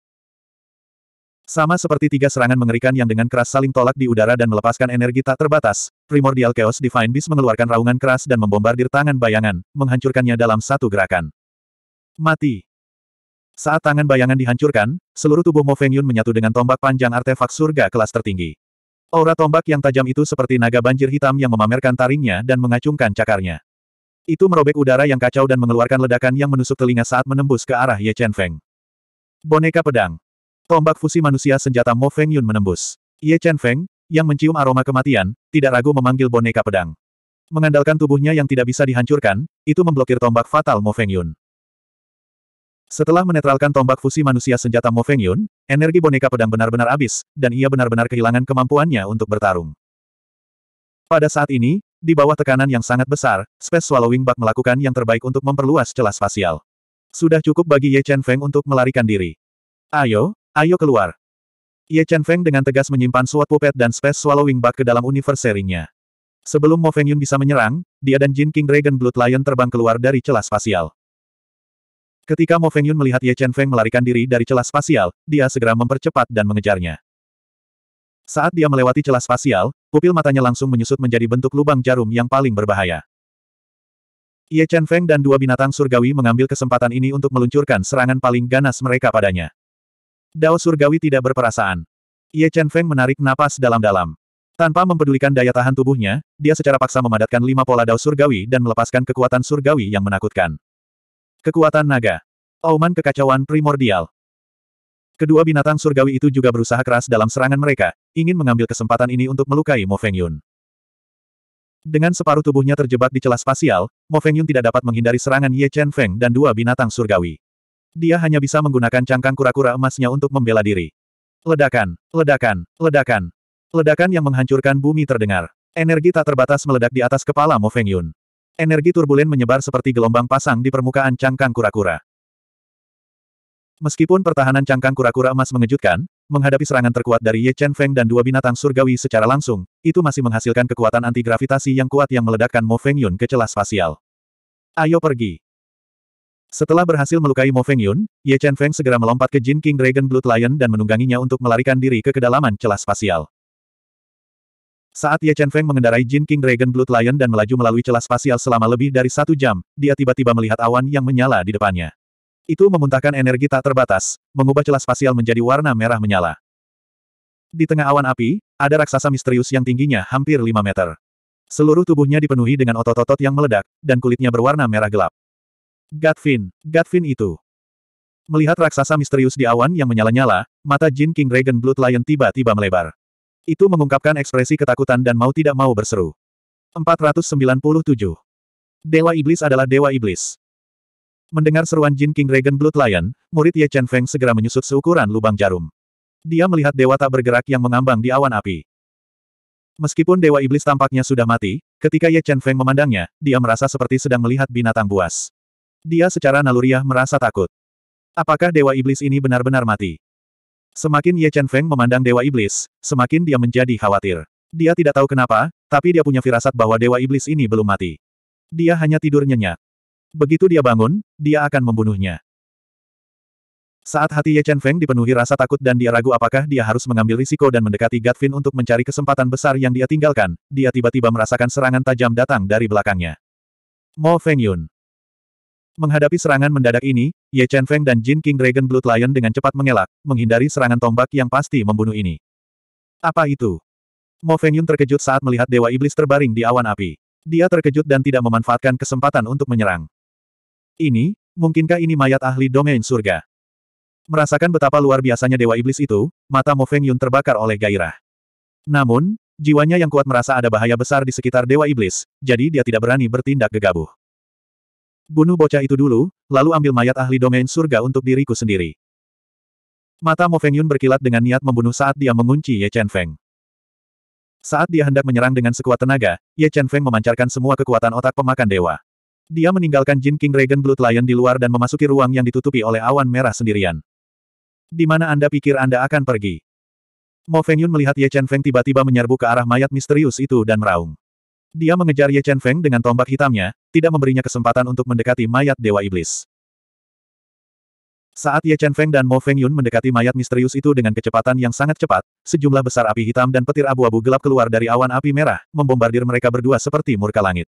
Sama seperti tiga serangan mengerikan yang dengan keras saling tolak di udara dan melepaskan energi tak terbatas, Primordial Chaos Divine Beast mengeluarkan raungan keras dan membombardir tangan bayangan, menghancurkannya dalam satu gerakan. Mati. Saat tangan bayangan dihancurkan, seluruh tubuh Mo Feng Yun menyatu dengan tombak panjang artefak surga kelas tertinggi. Aura tombak yang tajam itu seperti naga banjir hitam yang memamerkan taringnya dan mengacungkan cakarnya. Itu merobek udara yang kacau dan mengeluarkan ledakan yang menusuk telinga saat menembus ke arah Ye Chen Feng. Boneka pedang. Tombak fusi manusia senjata Mo Feng Yun menembus. Ye Chen Feng, yang mencium aroma kematian, tidak ragu memanggil boneka pedang. Mengandalkan tubuhnya yang tidak bisa dihancurkan, itu memblokir tombak fatal Mo Feng Yun. Setelah menetralkan tombak fusi manusia senjata Mo Feng Yun, energi boneka pedang benar-benar habis, dan ia benar-benar kehilangan kemampuannya untuk bertarung. Pada saat ini, di bawah tekanan yang sangat besar, Space Swallowing Bug melakukan yang terbaik untuk memperluas celah spasial. Sudah cukup bagi Ye Chen Feng untuk melarikan diri. Ayo, ayo keluar. Ye Chen Feng dengan tegas menyimpan suat pupet dan Space Swallowing Bug ke dalam universe serinya. Sebelum Mo Feng Yun bisa menyerang, dia dan Jin King Dragon Blood Lion terbang keluar dari celah spasial. Ketika Mo Fengyun melihat Ye Chen Feng melarikan diri dari celah spasial, dia segera mempercepat dan mengejarnya. Saat dia melewati celah spasial, pupil matanya langsung menyusut menjadi bentuk lubang jarum yang paling berbahaya. Ye Chen Feng dan dua binatang surgawi mengambil kesempatan ini untuk meluncurkan serangan paling ganas mereka padanya. Dao surgawi tidak berperasaan. Ye Chen Feng menarik napas dalam-dalam. Tanpa mempedulikan daya tahan tubuhnya, dia secara paksa memadatkan lima pola dao surgawi dan melepaskan kekuatan surgawi yang menakutkan. Kekuatan naga. Auman kekacauan primordial. Kedua binatang surgawi itu juga berusaha keras dalam serangan mereka, ingin mengambil kesempatan ini untuk melukai Mo Feng Yun. Dengan separuh tubuhnya terjebak di celah spasial, Mo Feng Yun tidak dapat menghindari serangan Ye Chen Feng dan dua binatang surgawi. Dia hanya bisa menggunakan cangkang kura-kura emasnya untuk membela diri. Ledakan, ledakan, ledakan. Ledakan yang menghancurkan bumi terdengar. Energi tak terbatas meledak di atas kepala Mo Feng Yun. Energi turbulen menyebar seperti gelombang pasang di permukaan cangkang kura-kura. Meskipun pertahanan cangkang kura-kura emas mengejutkan, menghadapi serangan terkuat dari Ye Chen Feng dan dua binatang surgawi secara langsung, itu masih menghasilkan kekuatan anti-gravitasi yang kuat yang meledakkan Mo Feng Yun ke celah spasial. Ayo pergi. Setelah berhasil melukai Mo Feng Yun, Ye Chen Feng segera melompat ke Jin King Dragon Blood Lion dan menungganginya untuk melarikan diri ke kedalaman celah spasial. Saat Ye Chen Feng mengendarai Jin King Dragon Blood Lion dan melaju melalui celah spasial selama lebih dari satu jam, dia tiba-tiba melihat awan yang menyala di depannya. Itu memuntahkan energi tak terbatas, mengubah celah spasial menjadi warna merah menyala. Di tengah awan api, ada raksasa misterius yang tingginya hampir 5 meter. Seluruh tubuhnya dipenuhi dengan otot-otot yang meledak, dan kulitnya berwarna merah gelap. Gatvin, Gatvin itu. Melihat raksasa misterius di awan yang menyala-nyala, mata Jin King Dragon Blood Lion tiba-tiba melebar. Itu mengungkapkan ekspresi ketakutan dan mau tidak mau berseru. 497. Dewa Iblis adalah Dewa Iblis. Mendengar seruan Jin King Regen Blood Lion, murid Ye Chen Feng segera menyusut seukuran lubang jarum. Dia melihat dewa tak bergerak yang mengambang di awan api. Meskipun Dewa Iblis tampaknya sudah mati, ketika Ye Chen Feng memandangnya, dia merasa seperti sedang melihat binatang buas. Dia secara naluriah merasa takut. Apakah Dewa Iblis ini benar-benar mati? Semakin Ye Chen Feng memandang Dewa Iblis, semakin dia menjadi khawatir. Dia tidak tahu kenapa, tapi dia punya firasat bahwa Dewa Iblis ini belum mati. Dia hanya tidur nyenyak. Begitu dia bangun, dia akan membunuhnya. Saat hati Ye Chen Feng dipenuhi rasa takut dan dia ragu apakah dia harus mengambil risiko dan mendekati Gatvin untuk mencari kesempatan besar yang dia tinggalkan, dia tiba-tiba merasakan serangan tajam datang dari belakangnya. Mo Feng Yun. Menghadapi serangan mendadak ini, Ye Chen Feng dan Jin King Dragon Blood Lion dengan cepat mengelak, menghindari serangan tombak yang pasti membunuh ini. Apa itu? Mo Feng Yun terkejut saat melihat Dewa Iblis terbaring di awan api. Dia terkejut dan tidak memanfaatkan kesempatan untuk menyerang. Ini, mungkinkah ini mayat ahli domain surga? Merasakan betapa luar biasanya Dewa Iblis itu, mata Mo Feng Yun terbakar oleh gairah. Namun, jiwanya yang kuat merasa ada bahaya besar di sekitar Dewa Iblis, jadi dia tidak berani bertindak gegabah. Bunuh bocah itu dulu, lalu ambil mayat ahli domain surga untuk diriku sendiri. Mata Mo Feng Yun berkilat dengan niat membunuh saat dia mengunci Ye Chen Feng. Saat dia hendak menyerang dengan sekuat tenaga, Ye Chen Feng memancarkan semua kekuatan otak pemakan dewa. Dia meninggalkan Jin King Dragon Blood Lion di luar dan memasuki ruang yang ditutupi oleh awan merah sendirian. Di mana Anda pikir Anda akan pergi? Mo Feng Yun melihat Ye Chen Feng tiba-tiba menyerbu ke arah mayat misterius itu dan meraung. Dia mengejar Ye Chen Feng dengan tombak hitamnya, tidak memberinya kesempatan untuk mendekati mayat Dewa Iblis. Saat Ye Chen Feng dan Mo Feng Yun mendekati mayat misterius itu dengan kecepatan yang sangat cepat, sejumlah besar api hitam dan petir abu-abu gelap keluar dari awan api merah, membombardir mereka berdua seperti murka langit.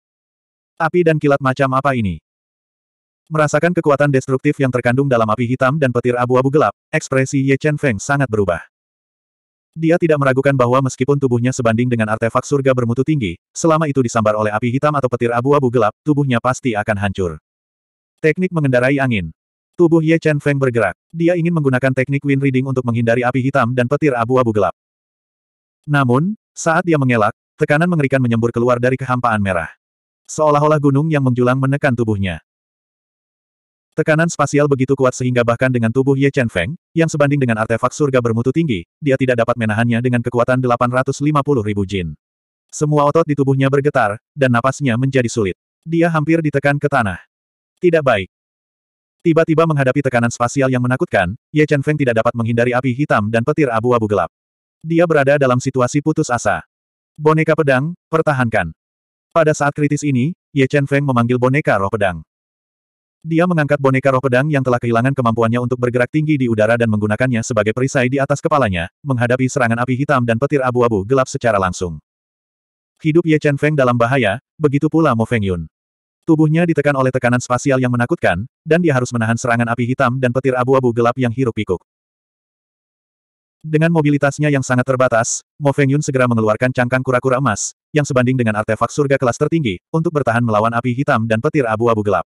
Api dan kilat macam apa ini? Merasakan kekuatan destruktif yang terkandung dalam api hitam dan petir abu-abu gelap, ekspresi Ye Chen Feng sangat berubah. Dia tidak meragukan bahwa meskipun tubuhnya sebanding dengan artefak surga bermutu tinggi, selama itu disambar oleh api hitam atau petir abu-abu gelap, tubuhnya pasti akan hancur. Teknik mengendarai angin. Tubuh Ye Chen Feng bergerak. Dia ingin menggunakan teknik wind reading untuk menghindari api hitam dan petir abu-abu gelap. Namun, saat dia mengelak, tekanan mengerikan menyembur keluar dari kehampaan merah. Seolah-olah gunung yang menjulang menekan tubuhnya. Tekanan spasial begitu kuat sehingga bahkan dengan tubuh Ye Chen Feng, yang sebanding dengan artefak surga bermutu tinggi, dia tidak dapat menahannya dengan kekuatan 850 ribu jin. Semua otot di tubuhnya bergetar, dan napasnya menjadi sulit. Dia hampir ditekan ke tanah. Tidak baik. Tiba-tiba menghadapi tekanan spasial yang menakutkan, Ye Chen Feng tidak dapat menghindari api hitam dan petir abu-abu gelap. Dia berada dalam situasi putus asa. Boneka pedang, pertahankan. Pada saat kritis ini, Ye Chen Feng memanggil boneka roh pedang. Dia mengangkat boneka roh pedang yang telah kehilangan kemampuannya untuk bergerak tinggi di udara dan menggunakannya sebagai perisai di atas kepalanya, menghadapi serangan api hitam dan petir abu-abu gelap secara langsung. Hidup Ye Chen Feng dalam bahaya, begitu pula Mo Feng Yun. Tubuhnya ditekan oleh tekanan spasial yang menakutkan, dan dia harus menahan serangan api hitam dan petir abu-abu gelap yang hiruk-pikuk. Dengan mobilitasnya yang sangat terbatas, Mo Feng Yun segera mengeluarkan cangkang kura-kura emas, yang sebanding dengan artefak surga kelas tertinggi, untuk bertahan melawan api hitam dan petir abu-abu gelap.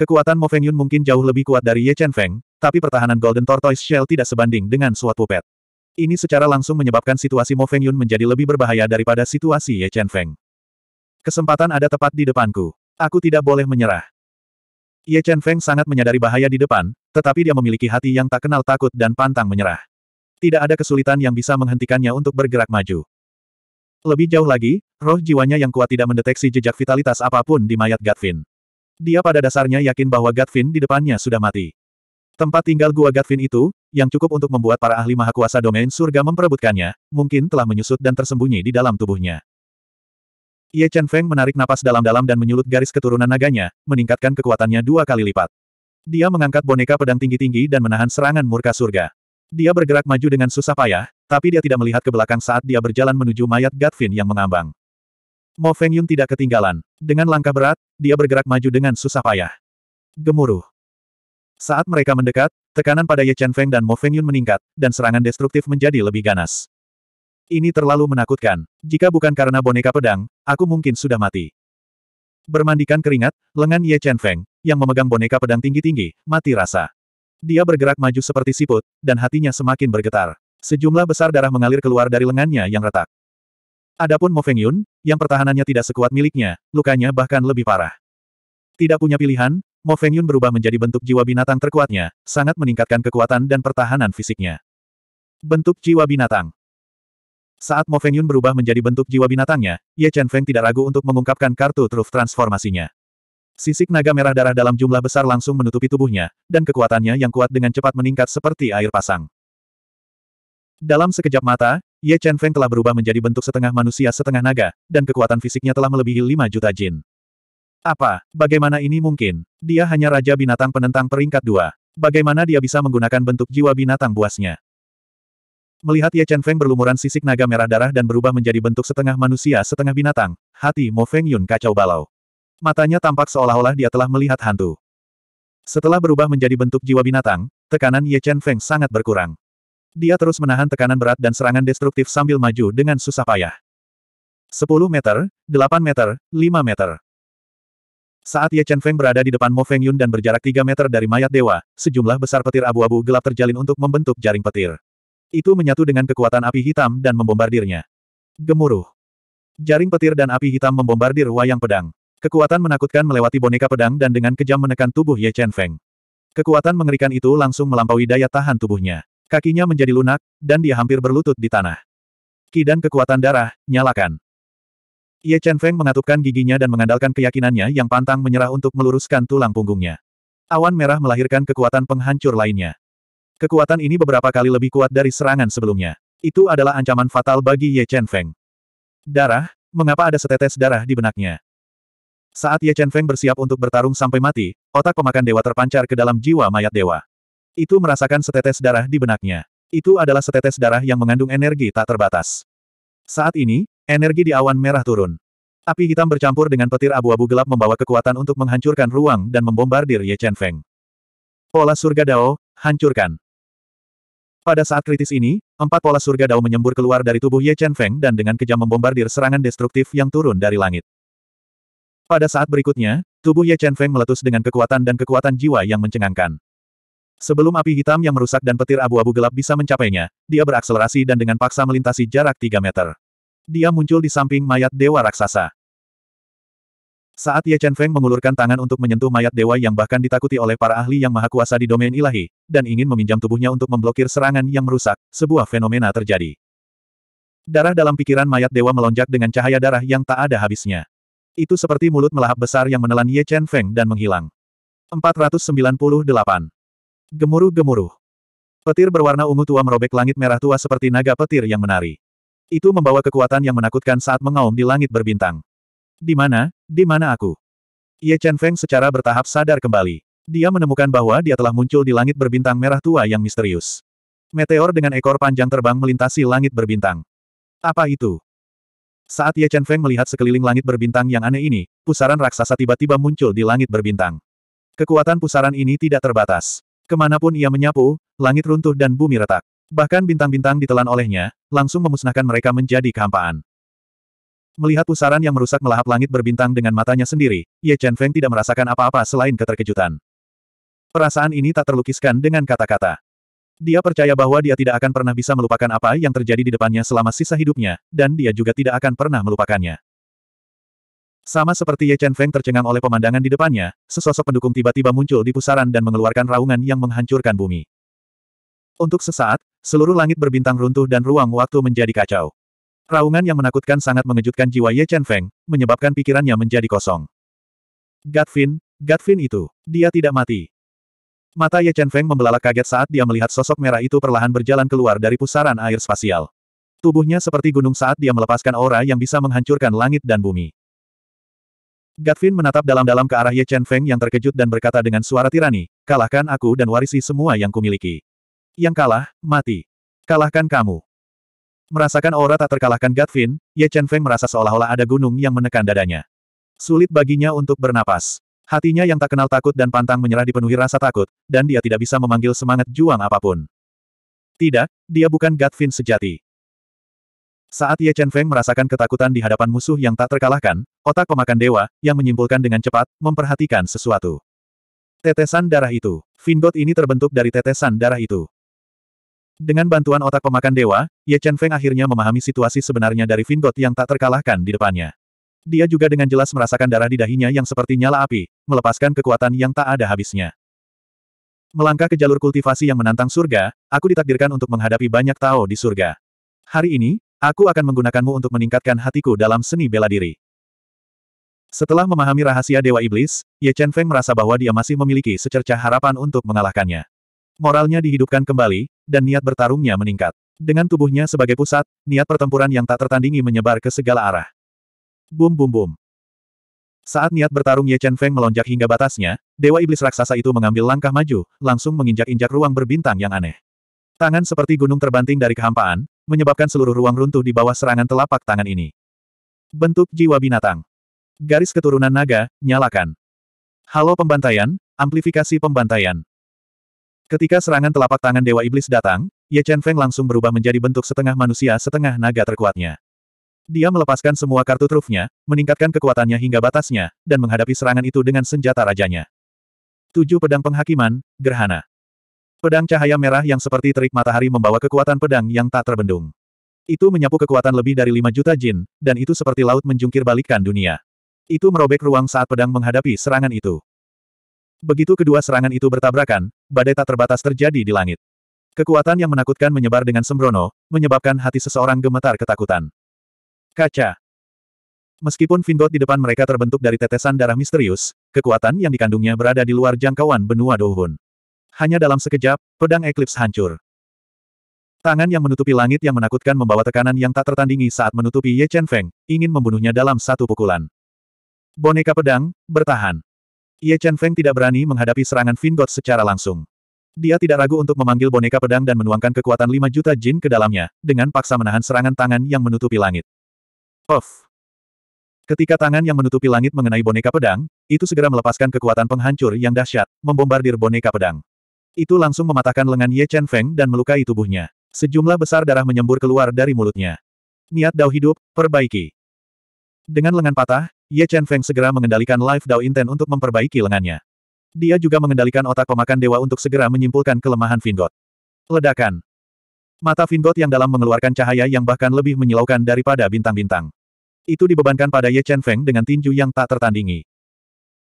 Kekuatan Mo Feng Yun mungkin jauh lebih kuat dari Ye Chen Feng, tapi pertahanan Golden Tortoise Shell tidak sebanding dengan suat pupet. Ini secara langsung menyebabkan situasi Mo Feng Yun menjadi lebih berbahaya daripada situasi Ye Chen Feng. Kesempatan ada tepat di depanku. Aku tidak boleh menyerah. Ye Chen Feng sangat menyadari bahaya di depan, tetapi dia memiliki hati yang tak kenal takut dan pantang menyerah. Tidak ada kesulitan yang bisa menghentikannya untuk bergerak maju. Lebih jauh lagi, roh jiwanya yang kuat tidak mendeteksi jejak vitalitas apapun di mayat Gatvin. Dia pada dasarnya yakin bahwa Gatvin di depannya sudah mati. Tempat tinggal gua Gatvin itu, yang cukup untuk membuat para ahli maha kuasa domain surga memperebutkannya, mungkin telah menyusut dan tersembunyi di dalam tubuhnya. Ye Chen Feng menarik napas dalam-dalam dan menyulut garis keturunan naganya, meningkatkan kekuatannya dua kali lipat. Dia mengangkat boneka pedang tinggi-tinggi dan menahan serangan murka surga. Dia bergerak maju dengan susah payah, tapi dia tidak melihat ke belakang saat dia berjalan menuju mayat Gatvin yang mengambang. Mo Feng Yun tidak ketinggalan. Dengan langkah berat, dia bergerak maju dengan susah payah. Gemuruh. Saat mereka mendekat, tekanan pada Ye Chen Feng dan Mo Feng Yun meningkat, dan serangan destruktif menjadi lebih ganas. Ini terlalu menakutkan. Jika bukan karena boneka pedang, aku mungkin sudah mati. Bermandikan keringat, lengan Ye Chen Feng, yang memegang boneka pedang tinggi-tinggi, mati rasa. Dia bergerak maju seperti siput, dan hatinya semakin bergetar. Sejumlah besar darah mengalir keluar dari lengannya yang retak. Adapun Mo Feng Yun, yang pertahanannya tidak sekuat miliknya, lukanya bahkan lebih parah. Tidak punya pilihan, Mo Feng Yun berubah menjadi bentuk jiwa binatang terkuatnya, sangat meningkatkan kekuatan dan pertahanan fisiknya. Bentuk jiwa binatang Saat Mo Feng Yun berubah menjadi bentuk jiwa binatangnya, Ye Chen Feng tidak ragu untuk mengungkapkan kartu truf transformasinya. Sisik naga merah darah dalam jumlah besar langsung menutupi tubuhnya, dan kekuatannya yang kuat dengan cepat meningkat seperti air pasang. Dalam sekejap mata, Ye Chen Feng telah berubah menjadi bentuk setengah manusia setengah naga, dan kekuatan fisiknya telah melebihi 5 juta jin. Apa? Bagaimana ini mungkin? Dia hanya raja binatang penentang peringkat dua. Bagaimana dia bisa menggunakan bentuk jiwa binatang buasnya? Melihat Ye Chen Feng berlumuran sisik naga merah darah dan berubah menjadi bentuk setengah manusia setengah binatang, hati Mo Feng Yun kacau balau. Matanya tampak seolah-olah dia telah melihat hantu. Setelah berubah menjadi bentuk jiwa binatang, tekanan Ye Chen Feng sangat berkurang. Dia terus menahan tekanan berat dan serangan destruktif sambil maju dengan susah payah. 10 meter, 8 meter, 5 meter. Saat Ye Chen Feng berada di depan Mo Feng Yun dan berjarak 3 meter dari mayat dewa, sejumlah besar petir abu-abu gelap terjalin untuk membentuk jaring petir. Itu menyatu dengan kekuatan api hitam dan membombardirnya. Gemuruh. Jaring petir dan api hitam membombardir wayang pedang. Kekuatan menakutkan melewati boneka pedang dan dengan kejam menekan tubuh Ye Chen Feng. Kekuatan mengerikan itu langsung melampaui daya tahan tubuhnya. Kakinya menjadi lunak, dan dia hampir berlutut di tanah. Ki dan kekuatan darah, nyalakan. Ye Chen Feng mengatupkan giginya dan mengandalkan keyakinannya yang pantang menyerah untuk meluruskan tulang punggungnya. Awan merah melahirkan kekuatan penghancur lainnya. Kekuatan ini beberapa kali lebih kuat dari serangan sebelumnya. Itu adalah ancaman fatal bagi Ye Chen Feng. Darah? Mengapa ada setetes darah di benaknya? Saat Ye Chen Feng bersiap untuk bertarung sampai mati, otak pemakan dewa terpancar ke dalam jiwa mayat dewa. Itu merasakan setetes darah di benaknya. Itu adalah setetes darah yang mengandung energi tak terbatas. Saat ini, energi di awan merah turun. Api hitam bercampur dengan petir abu-abu gelap membawa kekuatan untuk menghancurkan ruang dan membombardir Ye Chen Feng. Pola surga Dao, hancurkan. Pada saat kritis ini, empat pola surga Dao menyembur keluar dari tubuh Ye Chen Feng dan dengan kejam membombardir serangan destruktif yang turun dari langit. Pada saat berikutnya, tubuh Ye Chen Feng meletus dengan kekuatan dan kekuatan jiwa yang mencengangkan. Sebelum api hitam yang merusak dan petir abu-abu gelap bisa mencapainya, dia berakselerasi dan dengan paksa melintasi jarak 3 meter. Dia muncul di samping mayat dewa raksasa. Saat Ye Chen Feng mengulurkan tangan untuk menyentuh mayat dewa yang bahkan ditakuti oleh para ahli yang maha kuasa di domain ilahi, dan ingin meminjam tubuhnya untuk memblokir serangan yang merusak, sebuah fenomena terjadi. Darah dalam pikiran mayat dewa melonjak dengan cahaya darah yang tak ada habisnya. Itu seperti mulut melahap besar yang menelan Ye Chen Feng dan menghilang. 498 Gemuruh-gemuruh. Petir berwarna ungu tua merobek langit merah tua seperti naga petir yang menari. Itu membawa kekuatan yang menakutkan saat mengaum di langit berbintang. Di mana, di mana aku? Ye Chen Feng secara bertahap sadar kembali. Dia menemukan bahwa dia telah muncul di langit berbintang merah tua yang misterius. Meteor dengan ekor panjang terbang melintasi langit berbintang. Apa itu? Saat Ye Chen Feng melihat sekeliling langit berbintang yang aneh ini, pusaran raksasa tiba-tiba muncul di langit berbintang. Kekuatan pusaran ini tidak terbatas. Kemanapun ia menyapu, langit runtuh dan bumi retak. Bahkan bintang-bintang ditelan olehnya, langsung memusnahkan mereka menjadi kehampaan. Melihat pusaran yang merusak melahap langit berbintang dengan matanya sendiri, Ye Chen Feng tidak merasakan apa-apa selain keterkejutan. Perasaan ini tak terlukiskan dengan kata-kata. Dia percaya bahwa dia tidak akan pernah bisa melupakan apa yang terjadi di depannya selama sisa hidupnya, dan dia juga tidak akan pernah melupakannya. Sama seperti Ye Chen Feng tercengang oleh pemandangan di depannya, sesosok pendukung tiba-tiba muncul di pusaran dan mengeluarkan raungan yang menghancurkan bumi. Untuk sesaat, seluruh langit berbintang runtuh dan ruang waktu menjadi kacau. Raungan yang menakutkan sangat mengejutkan jiwa Ye Chen Feng, menyebabkan pikirannya menjadi kosong. Gatvin, Gatvin itu, dia tidak mati. Mata Ye Chen Feng membelalak kaget saat dia melihat sosok merah itu perlahan berjalan keluar dari pusaran air spasial. Tubuhnya seperti gunung saat dia melepaskan aura yang bisa menghancurkan langit dan bumi. Gatvin menatap dalam-dalam ke arah Ye Chen Feng yang terkejut dan berkata dengan suara tirani, kalahkan aku dan warisi semua yang kumiliki. Yang kalah, mati. Kalahkan kamu. Merasakan aura tak terkalahkan Gatvin, Ye Chen Feng merasa seolah-olah ada gunung yang menekan dadanya. Sulit baginya untuk bernapas. Hatinya yang tak kenal takut dan pantang menyerah dipenuhi rasa takut, dan dia tidak bisa memanggil semangat juang apapun. Tidak, dia bukan Gatvin sejati. Saat Ye Chen Feng merasakan ketakutan di hadapan musuh yang tak terkalahkan, otak pemakan dewa, yang menyimpulkan dengan cepat, memperhatikan sesuatu. Tetesan darah itu. Vingot ini terbentuk dari tetesan darah itu. Dengan bantuan otak pemakan dewa, Ye Chen Feng akhirnya memahami situasi sebenarnya dari Vingot yang tak terkalahkan di depannya. Dia juga dengan jelas merasakan darah di dahinya yang seperti nyala api, melepaskan kekuatan yang tak ada habisnya. Melangkah ke jalur kultivasi yang menantang surga, aku ditakdirkan untuk menghadapi banyak Tao di surga. Hari ini, Aku akan menggunakanmu untuk meningkatkan hatiku dalam seni bela diri. Setelah memahami rahasia Dewa Iblis, Ye Chen Feng merasa bahwa dia masih memiliki secercah harapan untuk mengalahkannya. Moralnya dihidupkan kembali, dan niat bertarungnya meningkat. Dengan tubuhnya sebagai pusat, niat pertempuran yang tak tertandingi menyebar ke segala arah. Bum bum bum. Saat niat bertarung Ye Chen Feng melonjak hingga batasnya, Dewa Iblis Raksasa itu mengambil langkah maju, langsung menginjak-injak ruang berbintang yang aneh. Tangan seperti gunung terbanting dari kehampaan, menyebabkan seluruh ruang runtuh di bawah serangan telapak tangan ini. Bentuk jiwa binatang. Garis keturunan naga, nyalakan. Halo pembantaian, amplifikasi pembantaian. Ketika serangan telapak tangan Dewa Iblis datang, Ye Chen Feng langsung berubah menjadi bentuk setengah manusia setengah naga terkuatnya. Dia melepaskan semua kartu trufnya, meningkatkan kekuatannya hingga batasnya, dan menghadapi serangan itu dengan senjata rajanya. Tujuh pedang penghakiman, gerhana. Pedang cahaya merah yang seperti terik matahari membawa kekuatan pedang yang tak terbendung. Itu menyapu kekuatan lebih dari 5 juta jin, dan itu seperti laut menjungkir balikkan dunia. Itu merobek ruang saat pedang menghadapi serangan itu. Begitu kedua serangan itu bertabrakan, badai tak terbatas terjadi di langit. Kekuatan yang menakutkan menyebar dengan sembrono, menyebabkan hati seseorang gemetar ketakutan. Kaca. Meskipun Vingot di depan mereka terbentuk dari tetesan darah misterius, kekuatan yang dikandungnya berada di luar jangkauan benua Dohun. Hanya dalam sekejap, pedang eklips hancur. Tangan yang menutupi langit yang menakutkan membawa tekanan yang tak tertandingi saat menutupi Ye Chen Feng, ingin membunuhnya dalam satu pukulan. Boneka pedang, bertahan. Ye Chen Feng tidak berani menghadapi serangan Vingot secara langsung. Dia tidak ragu untuk memanggil boneka pedang dan menuangkan kekuatan 5 juta jin ke dalamnya, dengan paksa menahan serangan tangan yang menutupi langit. Of. Ketika tangan yang menutupi langit mengenai boneka pedang, itu segera melepaskan kekuatan penghancur yang dahsyat, membombardir boneka pedang. Itu langsung mematahkan lengan Ye Chen Feng dan melukai tubuhnya. Sejumlah besar darah menyembur keluar dari mulutnya. Niat Dao hidup, perbaiki. Dengan lengan patah, Ye Chen Feng segera mengendalikan Life Dao Inten untuk memperbaiki lengannya. Dia juga mengendalikan otak pemakan dewa untuk segera menyimpulkan kelemahan Vingot. Ledakan. Mata Vingot yang dalam mengeluarkan cahaya yang bahkan lebih menyilaukan daripada bintang-bintang. Itu dibebankan pada Ye Chen Feng dengan tinju yang tak tertandingi.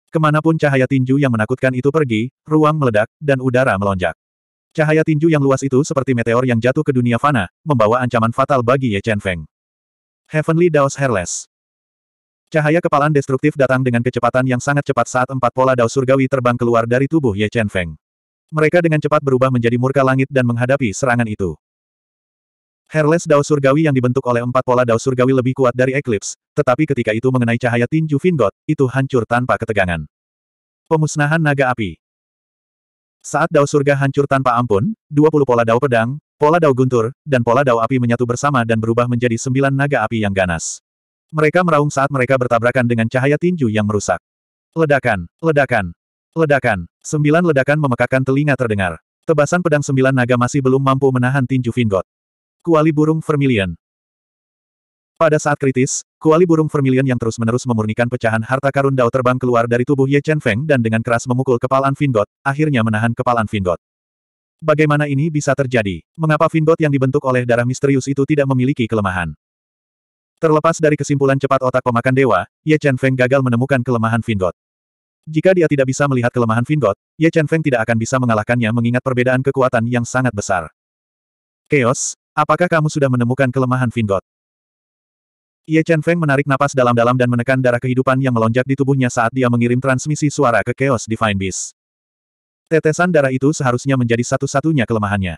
Kemanapun cahaya tinju yang menakutkan itu pergi, ruang meledak, dan udara melonjak. Cahaya tinju yang luas itu seperti meteor yang jatuh ke dunia fana, membawa ancaman fatal bagi Ye Chen Feng. Heavenly Daos Hairless Cahaya kepalan destruktif datang dengan kecepatan yang sangat cepat saat empat pola Dao Surgawi terbang keluar dari tubuh Ye Chen Feng. Mereka dengan cepat berubah menjadi murka langit dan menghadapi serangan itu. Hairless Dao Surgawi yang dibentuk oleh empat pola Dao Surgawi lebih kuat dari Eclipse, tetapi ketika itu mengenai cahaya tinju Vingot, itu hancur tanpa ketegangan. Pemusnahan Naga Api Saat Dao Surga hancur tanpa ampun, 20 pola Dao Pedang, pola Dao Guntur, dan pola Dao Api menyatu bersama dan berubah menjadi sembilan Naga Api yang ganas. Mereka meraung saat mereka bertabrakan dengan cahaya tinju yang merusak. Ledakan, ledakan, ledakan. Sembilan ledakan memekakan telinga terdengar. Tebasan pedang sembilan naga masih belum mampu menahan tinju Vingot. Kuali burung vermilion. Pada saat kritis, kuali burung vermilion yang terus-menerus memurnikan pecahan harta karun Dao terbang keluar dari tubuh Ye Chen Feng dan dengan keras memukul kepalan Vingot, akhirnya menahan kepalan Vingot. Bagaimana ini bisa terjadi? Mengapa Vingot yang dibentuk oleh darah misterius itu tidak memiliki kelemahan? Terlepas dari kesimpulan cepat otak pemakan dewa, Ye Chen Feng gagal menemukan kelemahan Vingot. Jika dia tidak bisa melihat kelemahan Vingot, Ye Chen Feng tidak akan bisa mengalahkannya mengingat perbedaan kekuatan yang sangat besar. Chaos, Apakah kamu sudah menemukan kelemahan Vingot? Ye Chen Feng menarik napas dalam-dalam dan menekan darah kehidupan yang melonjak di tubuhnya saat dia mengirim transmisi suara ke Chaos Divine Beast. Tetesan darah itu seharusnya menjadi satu-satunya kelemahannya.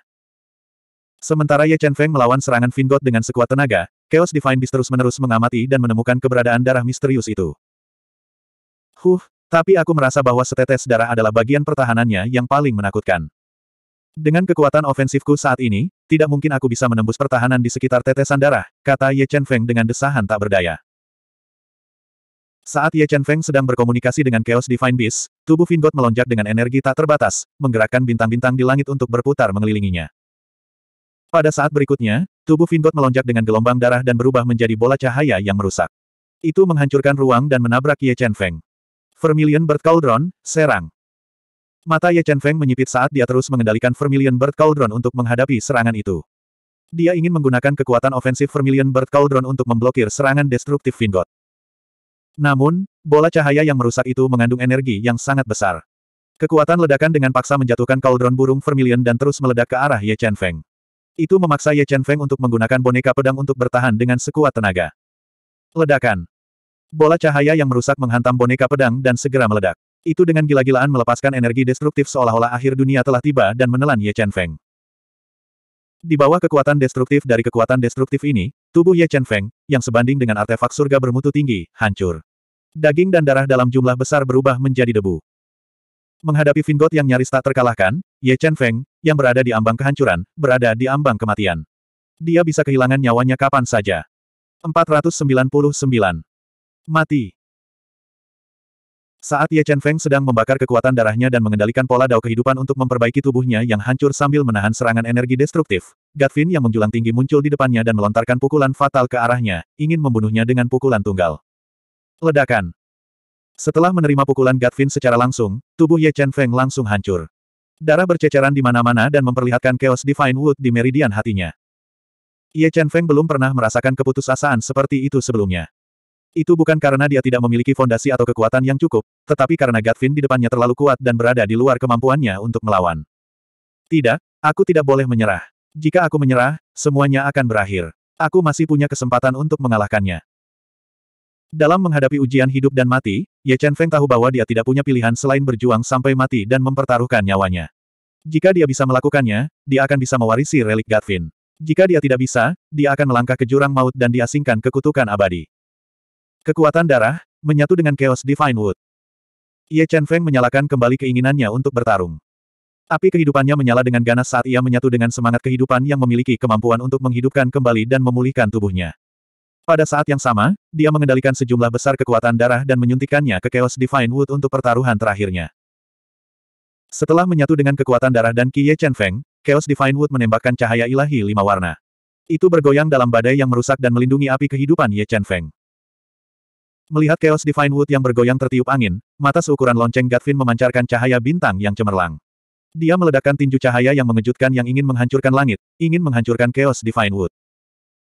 Sementara Ye Chen Feng melawan serangan Vingot dengan sekuat tenaga, Chaos Divine Beast terus-menerus mengamati dan menemukan keberadaan darah misterius itu. Huh, tapi aku merasa bahwa setetes darah adalah bagian pertahanannya yang paling menakutkan. Dengan kekuatan ofensifku saat ini, tidak mungkin aku bisa menembus pertahanan di sekitar tetesan darah, kata Ye Chen Feng dengan desahan tak berdaya. Saat Ye Chen Feng sedang berkomunikasi dengan Chaos Divine Beast, tubuh Vingot melonjak dengan energi tak terbatas, menggerakkan bintang-bintang di langit untuk berputar mengelilinginya. Pada saat berikutnya, tubuh Vingot melonjak dengan gelombang darah dan berubah menjadi bola cahaya yang merusak. Itu menghancurkan ruang dan menabrak Ye Chen Feng. Vermilion Bird Cauldron, serang. Mata Ye Chen Feng menyipit saat dia terus mengendalikan Vermilion Bird Cauldron untuk menghadapi serangan itu. Dia ingin menggunakan kekuatan ofensif Vermilion Bird Cauldron untuk memblokir serangan destruktif Vingot. Namun, bola cahaya yang merusak itu mengandung energi yang sangat besar. Kekuatan ledakan dengan paksa menjatuhkan Cauldron burung Vermilion dan terus meledak ke arah Ye Chen Feng. Itu memaksa Ye Chen Feng untuk menggunakan boneka pedang untuk bertahan dengan sekuat tenaga. Ledakan. Bola cahaya yang merusak menghantam boneka pedang dan segera meledak. Itu dengan gila-gilaan melepaskan energi destruktif seolah-olah akhir dunia telah tiba dan menelan Ye Chen Feng. Di bawah kekuatan destruktif dari kekuatan destruktif ini, tubuh Ye Chen Feng, yang sebanding dengan artefak surga bermutu tinggi, hancur. Daging dan darah dalam jumlah besar berubah menjadi debu. Menghadapi Vingot yang nyaris tak terkalahkan, Ye Chen Feng, yang berada di ambang kehancuran, berada di ambang kematian. Dia bisa kehilangan nyawanya kapan saja. 499. Mati. Saat Ye Chen Feng sedang membakar kekuatan darahnya dan mengendalikan pola dao kehidupan untuk memperbaiki tubuhnya yang hancur sambil menahan serangan energi destruktif, Gatvin yang menjulang tinggi muncul di depannya dan melontarkan pukulan fatal ke arahnya, ingin membunuhnya dengan pukulan tunggal. Ledakan. Setelah menerima pukulan Gatvin secara langsung, tubuh Ye Chen Feng langsung hancur. Darah berceceran di mana-mana dan memperlihatkan chaos Divine Wood di meridian hatinya. Ye Chen Feng belum pernah merasakan keputusasaan seperti itu sebelumnya. Itu bukan karena dia tidak memiliki fondasi atau kekuatan yang cukup, tetapi karena Gatvin di depannya terlalu kuat dan berada di luar kemampuannya untuk melawan. Tidak, aku tidak boleh menyerah. Jika aku menyerah, semuanya akan berakhir. Aku masih punya kesempatan untuk mengalahkannya. Dalam menghadapi ujian hidup dan mati, Ye Chen Feng tahu bahwa dia tidak punya pilihan selain berjuang sampai mati dan mempertaruhkan nyawanya. Jika dia bisa melakukannya, dia akan bisa mewarisi relik Gatvin. Jika dia tidak bisa, dia akan melangkah ke jurang maut dan diasingkan ke kutukan abadi. Kekuatan darah, menyatu dengan Chaos Divine Wood. Ye Chen Feng menyalakan kembali keinginannya untuk bertarung. Api kehidupannya menyala dengan ganas saat ia menyatu dengan semangat kehidupan yang memiliki kemampuan untuk menghidupkan kembali dan memulihkan tubuhnya. Pada saat yang sama, dia mengendalikan sejumlah besar kekuatan darah dan menyuntikannya ke Chaos Divine Wood untuk pertaruhan terakhirnya. Setelah menyatu dengan kekuatan darah dan Qi Ye Chen Feng, Chaos Divine Wood menembakkan cahaya ilahi lima warna. Itu bergoyang dalam badai yang merusak dan melindungi api kehidupan Ye Chen Feng. Melihat Chaos Divine Wood yang bergoyang tertiup angin, mata seukuran lonceng Gatvin memancarkan cahaya bintang yang cemerlang. Dia meledakkan tinju cahaya yang mengejutkan yang ingin menghancurkan langit, ingin menghancurkan Chaos Divine Wood.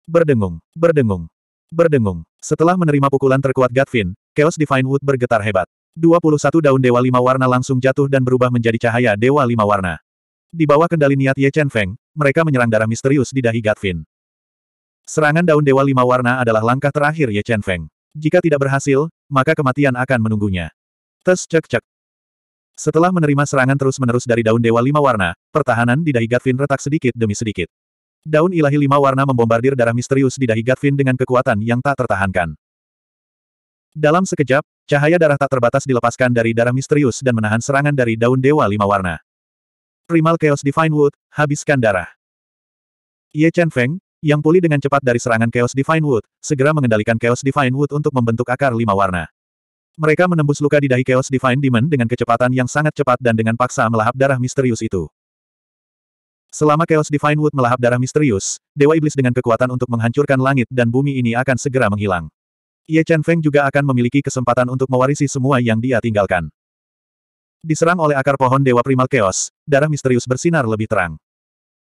Berdengung, berdengung, berdengung. Setelah menerima pukulan terkuat Gatvin, Chaos Divine Wood bergetar hebat. 21 daun Dewa Lima Warna langsung jatuh dan berubah menjadi cahaya Dewa Lima Warna. Di bawah kendali niat Ye Chen Feng, mereka menyerang darah misterius di dahi Gatvin. Serangan daun Dewa Lima Warna adalah langkah terakhir Ye Chen Feng. Jika tidak berhasil, maka kematian akan menunggunya. Tes cek-cek. Setelah menerima serangan terus-menerus dari daun dewa lima warna, pertahanan di dahi Gatvin retak sedikit demi sedikit. Daun ilahi lima warna membombardir darah misterius di dahi Gatvin dengan kekuatan yang tak tertahankan. Dalam sekejap, cahaya darah tak terbatas dilepaskan dari darah misterius dan menahan serangan dari daun dewa lima warna. Primal Chaos Divine Wood, habiskan darah. Ye Chen Feng, yang pulih dengan cepat dari serangan Chaos Divine Wood, segera mengendalikan Chaos Divine Wood untuk membentuk akar lima warna. Mereka menembus luka di dahi Chaos Divine Demon dengan kecepatan yang sangat cepat dan dengan paksa melahap darah misterius itu. Selama Chaos Divine Wood melahap darah misterius, Dewa Iblis dengan kekuatan untuk menghancurkan langit dan bumi ini akan segera menghilang. Ye Chen Feng juga akan memiliki kesempatan untuk mewarisi semua yang dia tinggalkan. Diserang oleh akar pohon Dewa Primal Chaos, darah misterius bersinar lebih terang.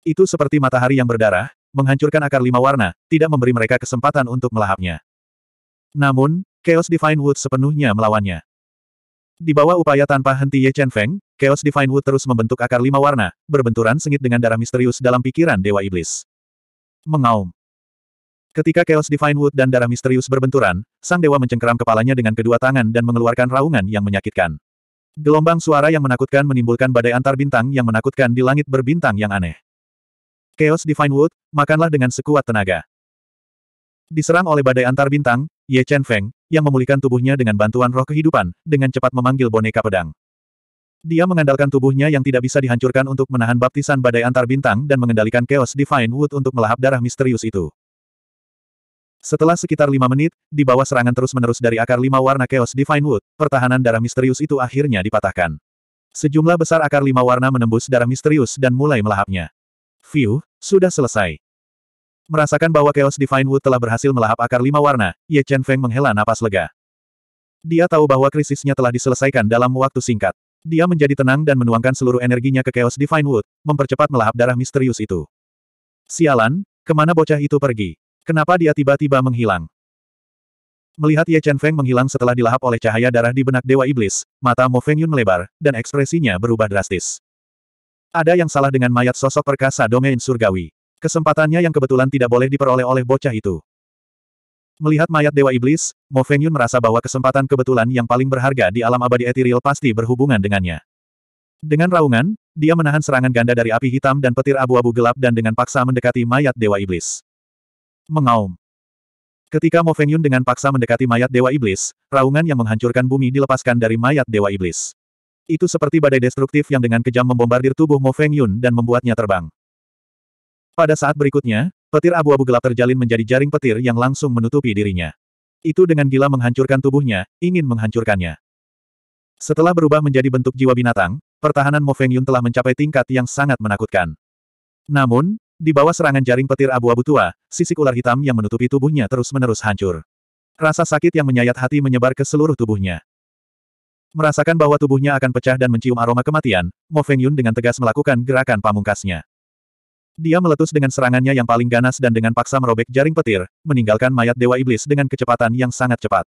Itu seperti matahari yang berdarah, menghancurkan akar lima warna, tidak memberi mereka kesempatan untuk melahapnya. Namun, Chaos Divine Wood sepenuhnya melawannya. Di bawah upaya tanpa henti Ye Chen Feng, Chaos Divine Wood terus membentuk akar lima warna, berbenturan sengit dengan darah misterius dalam pikiran Dewa Iblis. Mengaum. Ketika Chaos Divine Wood dan darah misterius berbenturan, sang dewa mencengkeram kepalanya dengan kedua tangan dan mengeluarkan raungan yang menyakitkan. Gelombang suara yang menakutkan menimbulkan badai antar bintang yang menakutkan di langit berbintang yang aneh. Chaos Divine Wood, makanlah dengan sekuat tenaga. Diserang oleh badai antar bintang, Ye Chen Feng, yang memulihkan tubuhnya dengan bantuan roh kehidupan, dengan cepat memanggil boneka pedang. Dia mengandalkan tubuhnya yang tidak bisa dihancurkan untuk menahan baptisan badai antar bintang dan mengendalikan Chaos Divine Wood untuk melahap darah misterius itu. Setelah sekitar lima menit, di bawah serangan terus-menerus dari akar lima warna Chaos Divine Wood, pertahanan darah misterius itu akhirnya dipatahkan. Sejumlah besar akar lima warna menembus darah misterius dan mulai melahapnya view, sudah selesai. Merasakan bahwa Chaos Divine Wood telah berhasil melahap akar lima warna, Ye Chen Feng menghela napas lega. Dia tahu bahwa krisisnya telah diselesaikan dalam waktu singkat. Dia menjadi tenang dan menuangkan seluruh energinya ke Chaos Divine Wood, mempercepat melahap darah misterius itu. Sialan, kemana bocah itu pergi? Kenapa dia tiba-tiba menghilang? Melihat Ye Chen Feng menghilang setelah dilahap oleh cahaya darah di benak Dewa Iblis, mata Mo Feng Yun melebar, dan ekspresinya berubah drastis. Ada yang salah dengan mayat sosok perkasa domain surgawi. Kesempatannya yang kebetulan tidak boleh diperoleh oleh bocah itu. Melihat mayat Dewa Iblis, Mo Feng Yun merasa bahwa kesempatan kebetulan yang paling berharga di alam abadi etiril pasti berhubungan dengannya. Dengan raungan, dia menahan serangan ganda dari api hitam dan petir abu-abu gelap dan dengan paksa mendekati mayat Dewa Iblis. Mengaum. Ketika Mo Feng Yun dengan paksa mendekati mayat Dewa Iblis, raungan yang menghancurkan bumi dilepaskan dari mayat Dewa Iblis. Itu seperti badai destruktif yang dengan kejam membombardir tubuh Mo Feng Yun dan membuatnya terbang. Pada saat berikutnya, petir abu-abu gelap terjalin menjadi jaring petir yang langsung menutupi dirinya. Itu dengan gila menghancurkan tubuhnya, ingin menghancurkannya. Setelah berubah menjadi bentuk jiwa binatang, pertahanan Mo Feng Yun telah mencapai tingkat yang sangat menakutkan. Namun, di bawah serangan jaring petir abu-abu tua, sisik ular hitam yang menutupi tubuhnya terus-menerus hancur. Rasa sakit yang menyayat hati menyebar ke seluruh tubuhnya. Merasakan bahwa tubuhnya akan pecah dan mencium aroma kematian, Mo Feng Yun dengan tegas melakukan gerakan pamungkasnya. Dia meletus dengan serangannya yang paling ganas dan dengan paksa merobek jaring petir, meninggalkan mayat Dewa Iblis dengan kecepatan yang sangat cepat.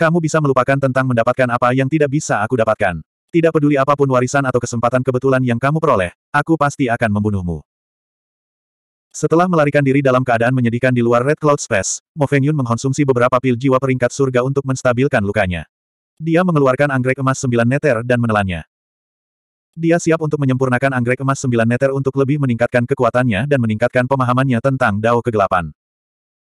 Kamu bisa melupakan tentang mendapatkan apa yang tidak bisa aku dapatkan. Tidak peduli apapun warisan atau kesempatan kebetulan yang kamu peroleh, aku pasti akan membunuhmu. Setelah melarikan diri dalam keadaan menyedihkan di luar Red Cloud Space, Mo Feng Yun mengkonsumsi beberapa pil jiwa peringkat surga untuk menstabilkan lukanya. Dia mengeluarkan anggrek emas sembilan neter dan menelannya. Dia siap untuk menyempurnakan anggrek emas sembilan neter untuk lebih meningkatkan kekuatannya dan meningkatkan pemahamannya tentang dao kegelapan.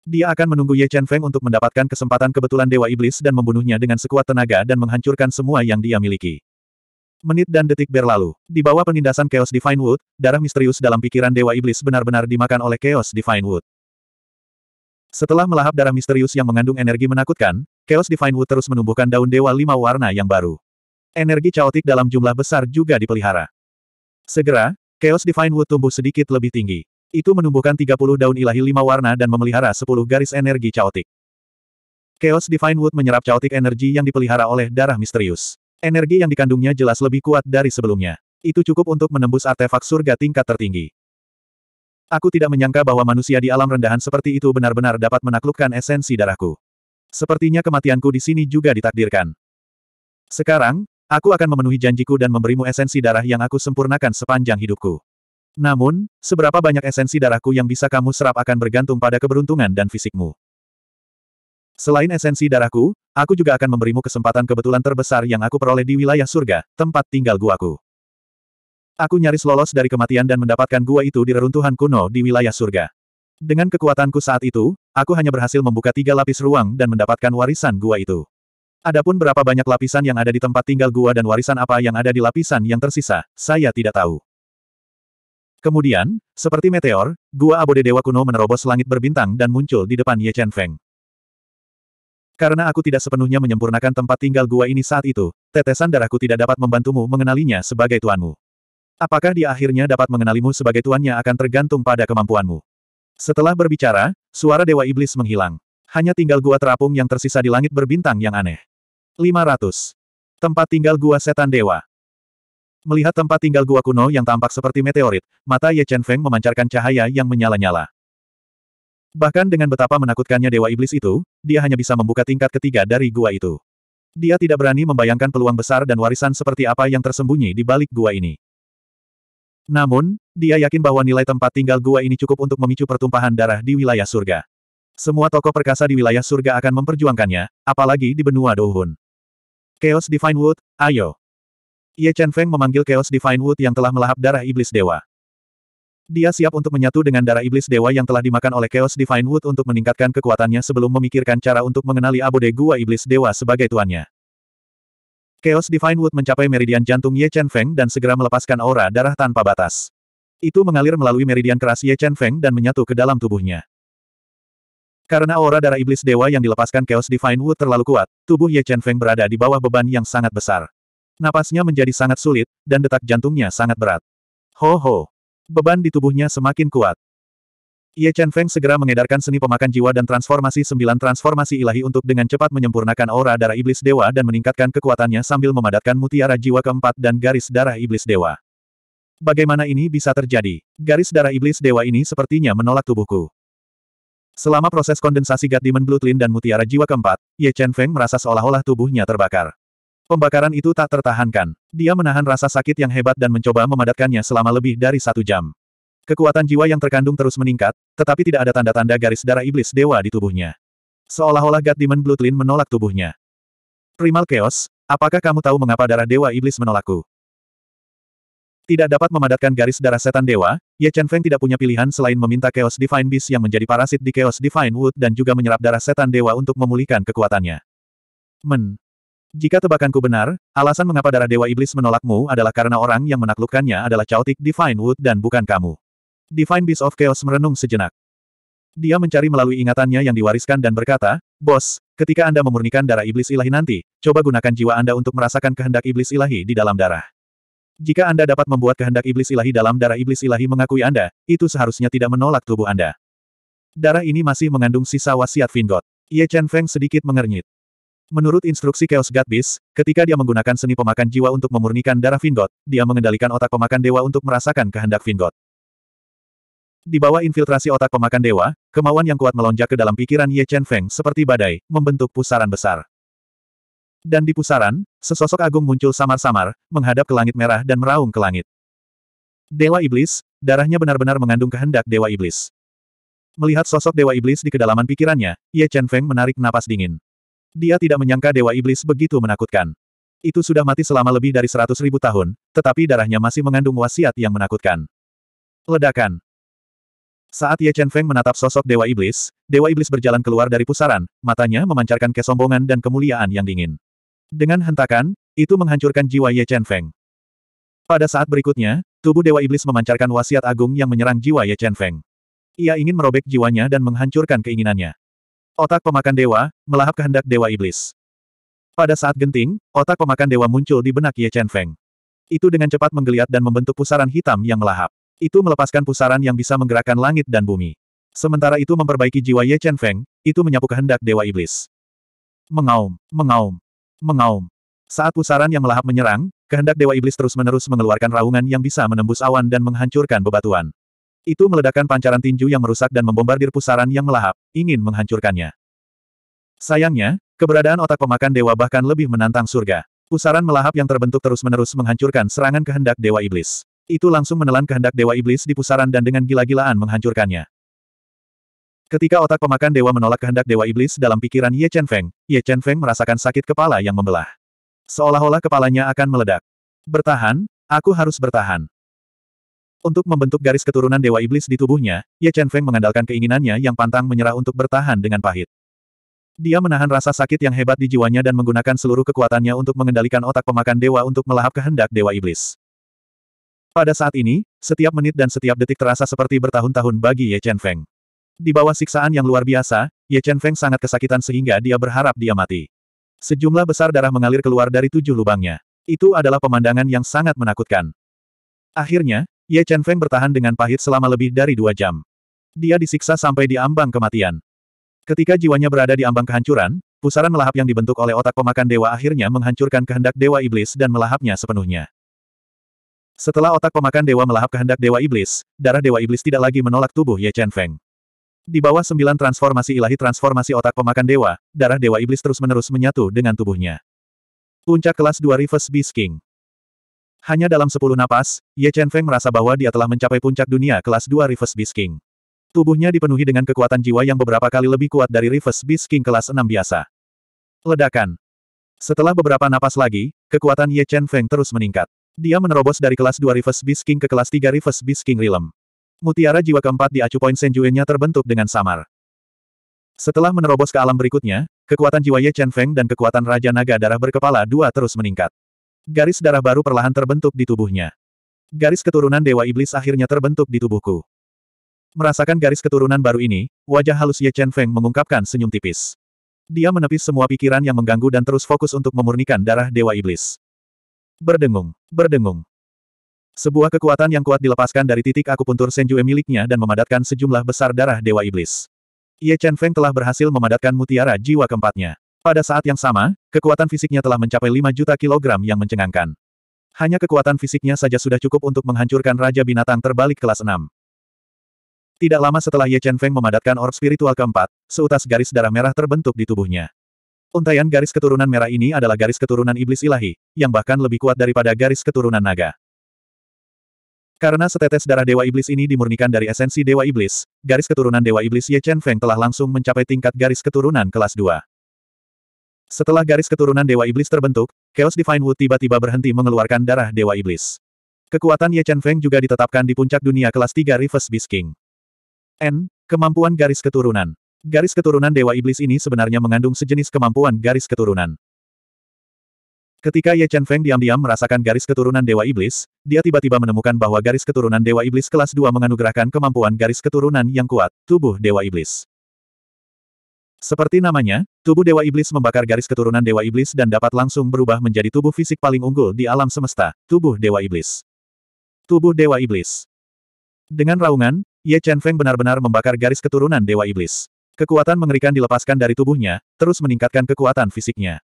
Dia akan menunggu Ye Chen Feng untuk mendapatkan kesempatan kebetulan Dewa Iblis dan membunuhnya dengan sekuat tenaga dan menghancurkan semua yang dia miliki. Menit dan detik berlalu. Di bawah penindasan Chaos Divine Wood, darah misterius dalam pikiran Dewa Iblis benar-benar dimakan oleh Chaos Divine Wood. Setelah melahap darah misterius yang mengandung energi menakutkan, Chaos Divine Wood terus menumbuhkan daun dewa lima warna yang baru. Energi caotik dalam jumlah besar juga dipelihara. Segera, Chaos Divine Wood tumbuh sedikit lebih tinggi. Itu menumbuhkan 30 daun ilahi lima warna dan memelihara 10 garis energi caotik. Chaos Divine Wood menyerap caotik energi yang dipelihara oleh darah misterius. Energi yang dikandungnya jelas lebih kuat dari sebelumnya. Itu cukup untuk menembus artefak surga tingkat tertinggi. Aku tidak menyangka bahwa manusia di alam rendahan seperti itu benar-benar dapat menaklukkan esensi darahku. Sepertinya kematianku di sini juga ditakdirkan. Sekarang, aku akan memenuhi janjiku dan memberimu esensi darah yang aku sempurnakan sepanjang hidupku. Namun, seberapa banyak esensi darahku yang bisa kamu serap akan bergantung pada keberuntungan dan fisikmu. Selain esensi darahku, aku juga akan memberimu kesempatan kebetulan terbesar yang aku peroleh di wilayah surga, tempat tinggal guaku. Aku nyaris lolos dari kematian dan mendapatkan gua itu di reruntuhan kuno di wilayah surga. Dengan kekuatanku saat itu, aku hanya berhasil membuka tiga lapis ruang dan mendapatkan warisan gua itu. Adapun berapa banyak lapisan yang ada di tempat tinggal gua dan warisan apa yang ada di lapisan yang tersisa, saya tidak tahu. Kemudian, seperti meteor, gua abode dewa kuno menerobos langit berbintang dan muncul di depan Ye Chen Feng. Karena aku tidak sepenuhnya menyempurnakan tempat tinggal gua ini saat itu, tetesan darahku tidak dapat membantumu mengenalinya sebagai tuanmu. Apakah dia akhirnya dapat mengenalimu sebagai tuannya akan tergantung pada kemampuanmu. Setelah berbicara, suara Dewa Iblis menghilang. Hanya tinggal gua terapung yang tersisa di langit berbintang yang aneh. 500. Tempat tinggal gua setan dewa. Melihat tempat tinggal gua kuno yang tampak seperti meteorit, mata Ye Chen Feng memancarkan cahaya yang menyala-nyala. Bahkan dengan betapa menakutkannya Dewa Iblis itu, dia hanya bisa membuka tingkat ketiga dari gua itu. Dia tidak berani membayangkan peluang besar dan warisan seperti apa yang tersembunyi di balik gua ini. Namun, dia yakin bahwa nilai tempat tinggal gua ini cukup untuk memicu pertumpahan darah di wilayah surga. Semua tokoh perkasa di wilayah surga akan memperjuangkannya, apalagi di benua Douhun. Chaos Divine Wood, ayo. Ye Chen Feng memanggil Chaos Divine Wood yang telah melahap darah iblis dewa. Dia siap untuk menyatu dengan darah iblis dewa yang telah dimakan oleh Chaos Divine Wood untuk meningkatkan kekuatannya sebelum memikirkan cara untuk mengenali abode gua iblis dewa sebagai tuannya. Chaos Divine Wood mencapai meridian jantung Ye Chen Feng dan segera melepaskan aura darah tanpa batas. Itu mengalir melalui meridian keras Ye Chen Feng dan menyatu ke dalam tubuhnya. Karena aura darah iblis dewa yang dilepaskan Chaos Divine Wood terlalu kuat, tubuh Ye Chen Feng berada di bawah beban yang sangat besar. Napasnya menjadi sangat sulit, dan detak jantungnya sangat berat. Ho ho! Beban di tubuhnya semakin kuat. Ye Chen Feng segera mengedarkan seni pemakan jiwa dan transformasi sembilan transformasi ilahi untuk dengan cepat menyempurnakan aura darah iblis dewa dan meningkatkan kekuatannya sambil memadatkan mutiara jiwa keempat dan garis darah iblis dewa. Bagaimana ini bisa terjadi? Garis darah iblis dewa ini sepertinya menolak tubuhku. Selama proses kondensasi God Demon Bloodline dan mutiara jiwa keempat, Ye Chen Feng merasa seolah-olah tubuhnya terbakar. Pembakaran itu tak tertahankan. Dia menahan rasa sakit yang hebat dan mencoba memadatkannya selama lebih dari satu jam. Kekuatan jiwa yang terkandung terus meningkat, tetapi tidak ada tanda-tanda garis darah iblis dewa di tubuhnya. Seolah-olah God Demon Bloodlin menolak tubuhnya. Primal Chaos, apakah kamu tahu mengapa darah dewa iblis menolakku? Tidak dapat memadatkan garis darah setan dewa, Ye Chen Feng tidak punya pilihan selain meminta Chaos Divine Beast yang menjadi parasit di Chaos Divine Wood dan juga menyerap darah setan dewa untuk memulihkan kekuatannya. Men. Jika tebakanku benar, alasan mengapa darah dewa iblis menolakmu adalah karena orang yang menaklukkannya adalah Chaotic Divine Wood dan bukan kamu. Divine Beast of Chaos merenung sejenak. Dia mencari melalui ingatannya yang diwariskan dan berkata, Bos, ketika Anda memurnikan darah iblis ilahi nanti, coba gunakan jiwa Anda untuk merasakan kehendak iblis ilahi di dalam darah. Jika Anda dapat membuat kehendak iblis ilahi dalam darah iblis ilahi mengakui Anda, itu seharusnya tidak menolak tubuh Anda. Darah ini masih mengandung sisa wasiat Vingot. Ye Chen Feng sedikit mengernyit. Menurut instruksi Chaos God Beast, ketika dia menggunakan seni pemakan jiwa untuk memurnikan darah Vingot, dia mengendalikan otak pemakan dewa untuk merasakan kehendak Vingot. Di bawah infiltrasi otak pemakan dewa, kemauan yang kuat melonjak ke dalam pikiran Ye Chen Feng seperti badai, membentuk pusaran besar. Dan di pusaran, sesosok agung muncul samar-samar, menghadap ke langit merah dan meraung ke langit. Dewa Iblis, darahnya benar-benar mengandung kehendak Dewa Iblis. Melihat sosok Dewa Iblis di kedalaman pikirannya, Ye Chen Feng menarik napas dingin. Dia tidak menyangka Dewa Iblis begitu menakutkan. Itu sudah mati selama lebih dari seratus ribu tahun, tetapi darahnya masih mengandung wasiat yang menakutkan. Ledakan. Saat Ye Chen Feng menatap sosok Dewa Iblis, Dewa Iblis berjalan keluar dari pusaran, matanya memancarkan kesombongan dan kemuliaan yang dingin. Dengan hentakan, itu menghancurkan jiwa Ye Chen Feng. Pada saat berikutnya, tubuh Dewa Iblis memancarkan wasiat agung yang menyerang jiwa Ye Chen Feng. Ia ingin merobek jiwanya dan menghancurkan keinginannya. Otak pemakan dewa, melahap kehendak Dewa Iblis. Pada saat genting, otak pemakan dewa muncul di benak Ye Chen Feng. Itu dengan cepat menggeliat dan membentuk pusaran hitam yang melahap. Itu melepaskan pusaran yang bisa menggerakkan langit dan bumi. Sementara itu memperbaiki jiwa Ye Chen Feng, itu menyapu kehendak Dewa Iblis. Mengaum, mengaum, mengaum. Saat pusaran yang melahap menyerang, kehendak Dewa Iblis terus-menerus mengeluarkan raungan yang bisa menembus awan dan menghancurkan bebatuan. Itu meledakkan pancaran tinju yang merusak dan membombardir pusaran yang melahap, ingin menghancurkannya. Sayangnya, keberadaan otak pemakan dewa bahkan lebih menantang surga. Pusaran melahap yang terbentuk terus-menerus menghancurkan serangan kehendak Dewa Iblis. Itu langsung menelan kehendak Dewa Iblis di pusaran dan dengan gila-gilaan menghancurkannya. Ketika otak pemakan dewa menolak kehendak dewa iblis dalam pikiran Ye Chen Feng, Ye Chen Feng merasakan sakit kepala yang membelah. Seolah-olah kepalanya akan meledak. Bertahan, aku harus bertahan. Untuk membentuk garis keturunan dewa iblis di tubuhnya, Ye Chen Feng mengandalkan keinginannya yang pantang menyerah untuk bertahan dengan pahit. Dia menahan rasa sakit yang hebat di jiwanya dan menggunakan seluruh kekuatannya untuk mengendalikan otak pemakan dewa untuk melahap kehendak dewa iblis. Pada saat ini, setiap menit dan setiap detik terasa seperti bertahun-tahun bagi Ye Chen Feng. Di bawah siksaan yang luar biasa, Ye Chen Feng sangat kesakitan sehingga dia berharap dia mati. Sejumlah besar darah mengalir keluar dari tujuh lubangnya. Itu adalah pemandangan yang sangat menakutkan. Akhirnya, Ye Chen Feng bertahan dengan pahit selama lebih dari dua jam. Dia disiksa sampai di ambang kematian. Ketika jiwanya berada di ambang kehancuran, pusaran melahap yang dibentuk oleh otak pemakan dewa akhirnya menghancurkan kehendak dewa iblis dan melahapnya sepenuhnya. Setelah otak pemakan dewa melahap kehendak dewa iblis, darah dewa iblis tidak lagi menolak tubuh Ye Chen Feng. Di bawah sembilan transformasi ilahi transformasi otak pemakan dewa, darah dewa iblis terus-menerus menyatu dengan tubuhnya. Puncak kelas 2 Reverse Beast King Hanya dalam sepuluh napas, Ye Chen Feng merasa bahwa dia telah mencapai puncak dunia kelas 2 Reverse Beast King. Tubuhnya dipenuhi dengan kekuatan jiwa yang beberapa kali lebih kuat dari Reverse Beast King kelas 6 biasa. Ledakan, setelah beberapa napas lagi, kekuatan Ye Chen Feng terus meningkat. Dia menerobos dari kelas 2 Reverse Beast King ke kelas 3 Reverse Beast King Realm. Mutiara jiwa keempat di acu poin Senjuenya terbentuk dengan samar. Setelah menerobos ke alam berikutnya, kekuatan jiwa Ye Chen Feng dan kekuatan Raja Naga Darah berkepala dua terus meningkat. Garis darah baru perlahan terbentuk di tubuhnya. Garis keturunan Dewa Iblis akhirnya terbentuk di tubuhku. Merasakan garis keturunan baru ini, wajah halus Ye Chen Feng mengungkapkan senyum tipis. Dia menepis semua pikiran yang mengganggu dan terus fokus untuk memurnikan darah Dewa Iblis. Berdengung, berdengung. Sebuah kekuatan yang kuat dilepaskan dari titik akupuntur Senjue miliknya dan memadatkan sejumlah besar darah Dewa Iblis. Ye Chen Feng telah berhasil memadatkan mutiara jiwa keempatnya. Pada saat yang sama, kekuatan fisiknya telah mencapai 5 juta kilogram yang mencengangkan. Hanya kekuatan fisiknya saja sudah cukup untuk menghancurkan Raja Binatang terbalik kelas 6. Tidak lama setelah Ye Chen Feng memadatkan orb spiritual keempat, seutas garis darah merah terbentuk di tubuhnya. Untaian garis keturunan merah ini adalah garis keturunan iblis ilahi, yang bahkan lebih kuat daripada garis keturunan naga. Karena setetes darah Dewa Iblis ini dimurnikan dari esensi Dewa Iblis, garis keturunan Dewa Iblis Ye Chen Feng telah langsung mencapai tingkat garis keturunan kelas 2. Setelah garis keturunan Dewa Iblis terbentuk, Chaos Divine Wood tiba-tiba berhenti mengeluarkan darah Dewa Iblis. Kekuatan Ye Chen Feng juga ditetapkan di puncak dunia kelas 3 Reverse Beast King. N. Kemampuan garis keturunan. Garis keturunan Dewa Iblis ini sebenarnya mengandung sejenis kemampuan garis keturunan. Ketika Ye Chen Feng diam-diam merasakan garis keturunan Dewa Iblis, dia tiba-tiba menemukan bahwa garis keturunan Dewa Iblis kelas 2 menganugerahkan kemampuan garis keturunan yang kuat, tubuh Dewa Iblis. Seperti namanya, tubuh Dewa Iblis membakar garis keturunan Dewa Iblis dan dapat langsung berubah menjadi tubuh fisik paling unggul di alam semesta, tubuh Dewa Iblis. Tubuh Dewa Iblis. Dengan raungan, Ye Chen Feng benar-benar membakar garis keturunan Dewa Iblis. Kekuatan mengerikan dilepaskan dari tubuhnya, terus meningkatkan kekuatan fisiknya.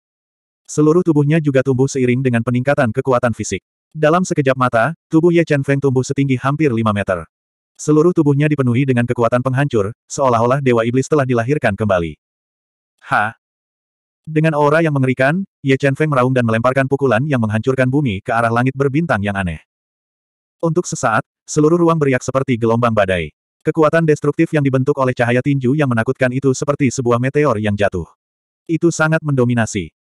Seluruh tubuhnya juga tumbuh seiring dengan peningkatan kekuatan fisik. Dalam sekejap mata, tubuh Ye Chen Feng tumbuh setinggi hampir 5 meter. Seluruh tubuhnya dipenuhi dengan kekuatan penghancur, seolah-olah Dewa Iblis telah dilahirkan kembali. Ha! Dengan aura yang mengerikan, Ye Chen Feng meraung dan melemparkan pukulan yang menghancurkan bumi ke arah langit berbintang yang aneh. Untuk sesaat, seluruh ruang beriak seperti gelombang badai. Kekuatan destruktif yang dibentuk oleh cahaya tinju yang menakutkan itu seperti sebuah meteor yang jatuh. Itu sangat mendominasi.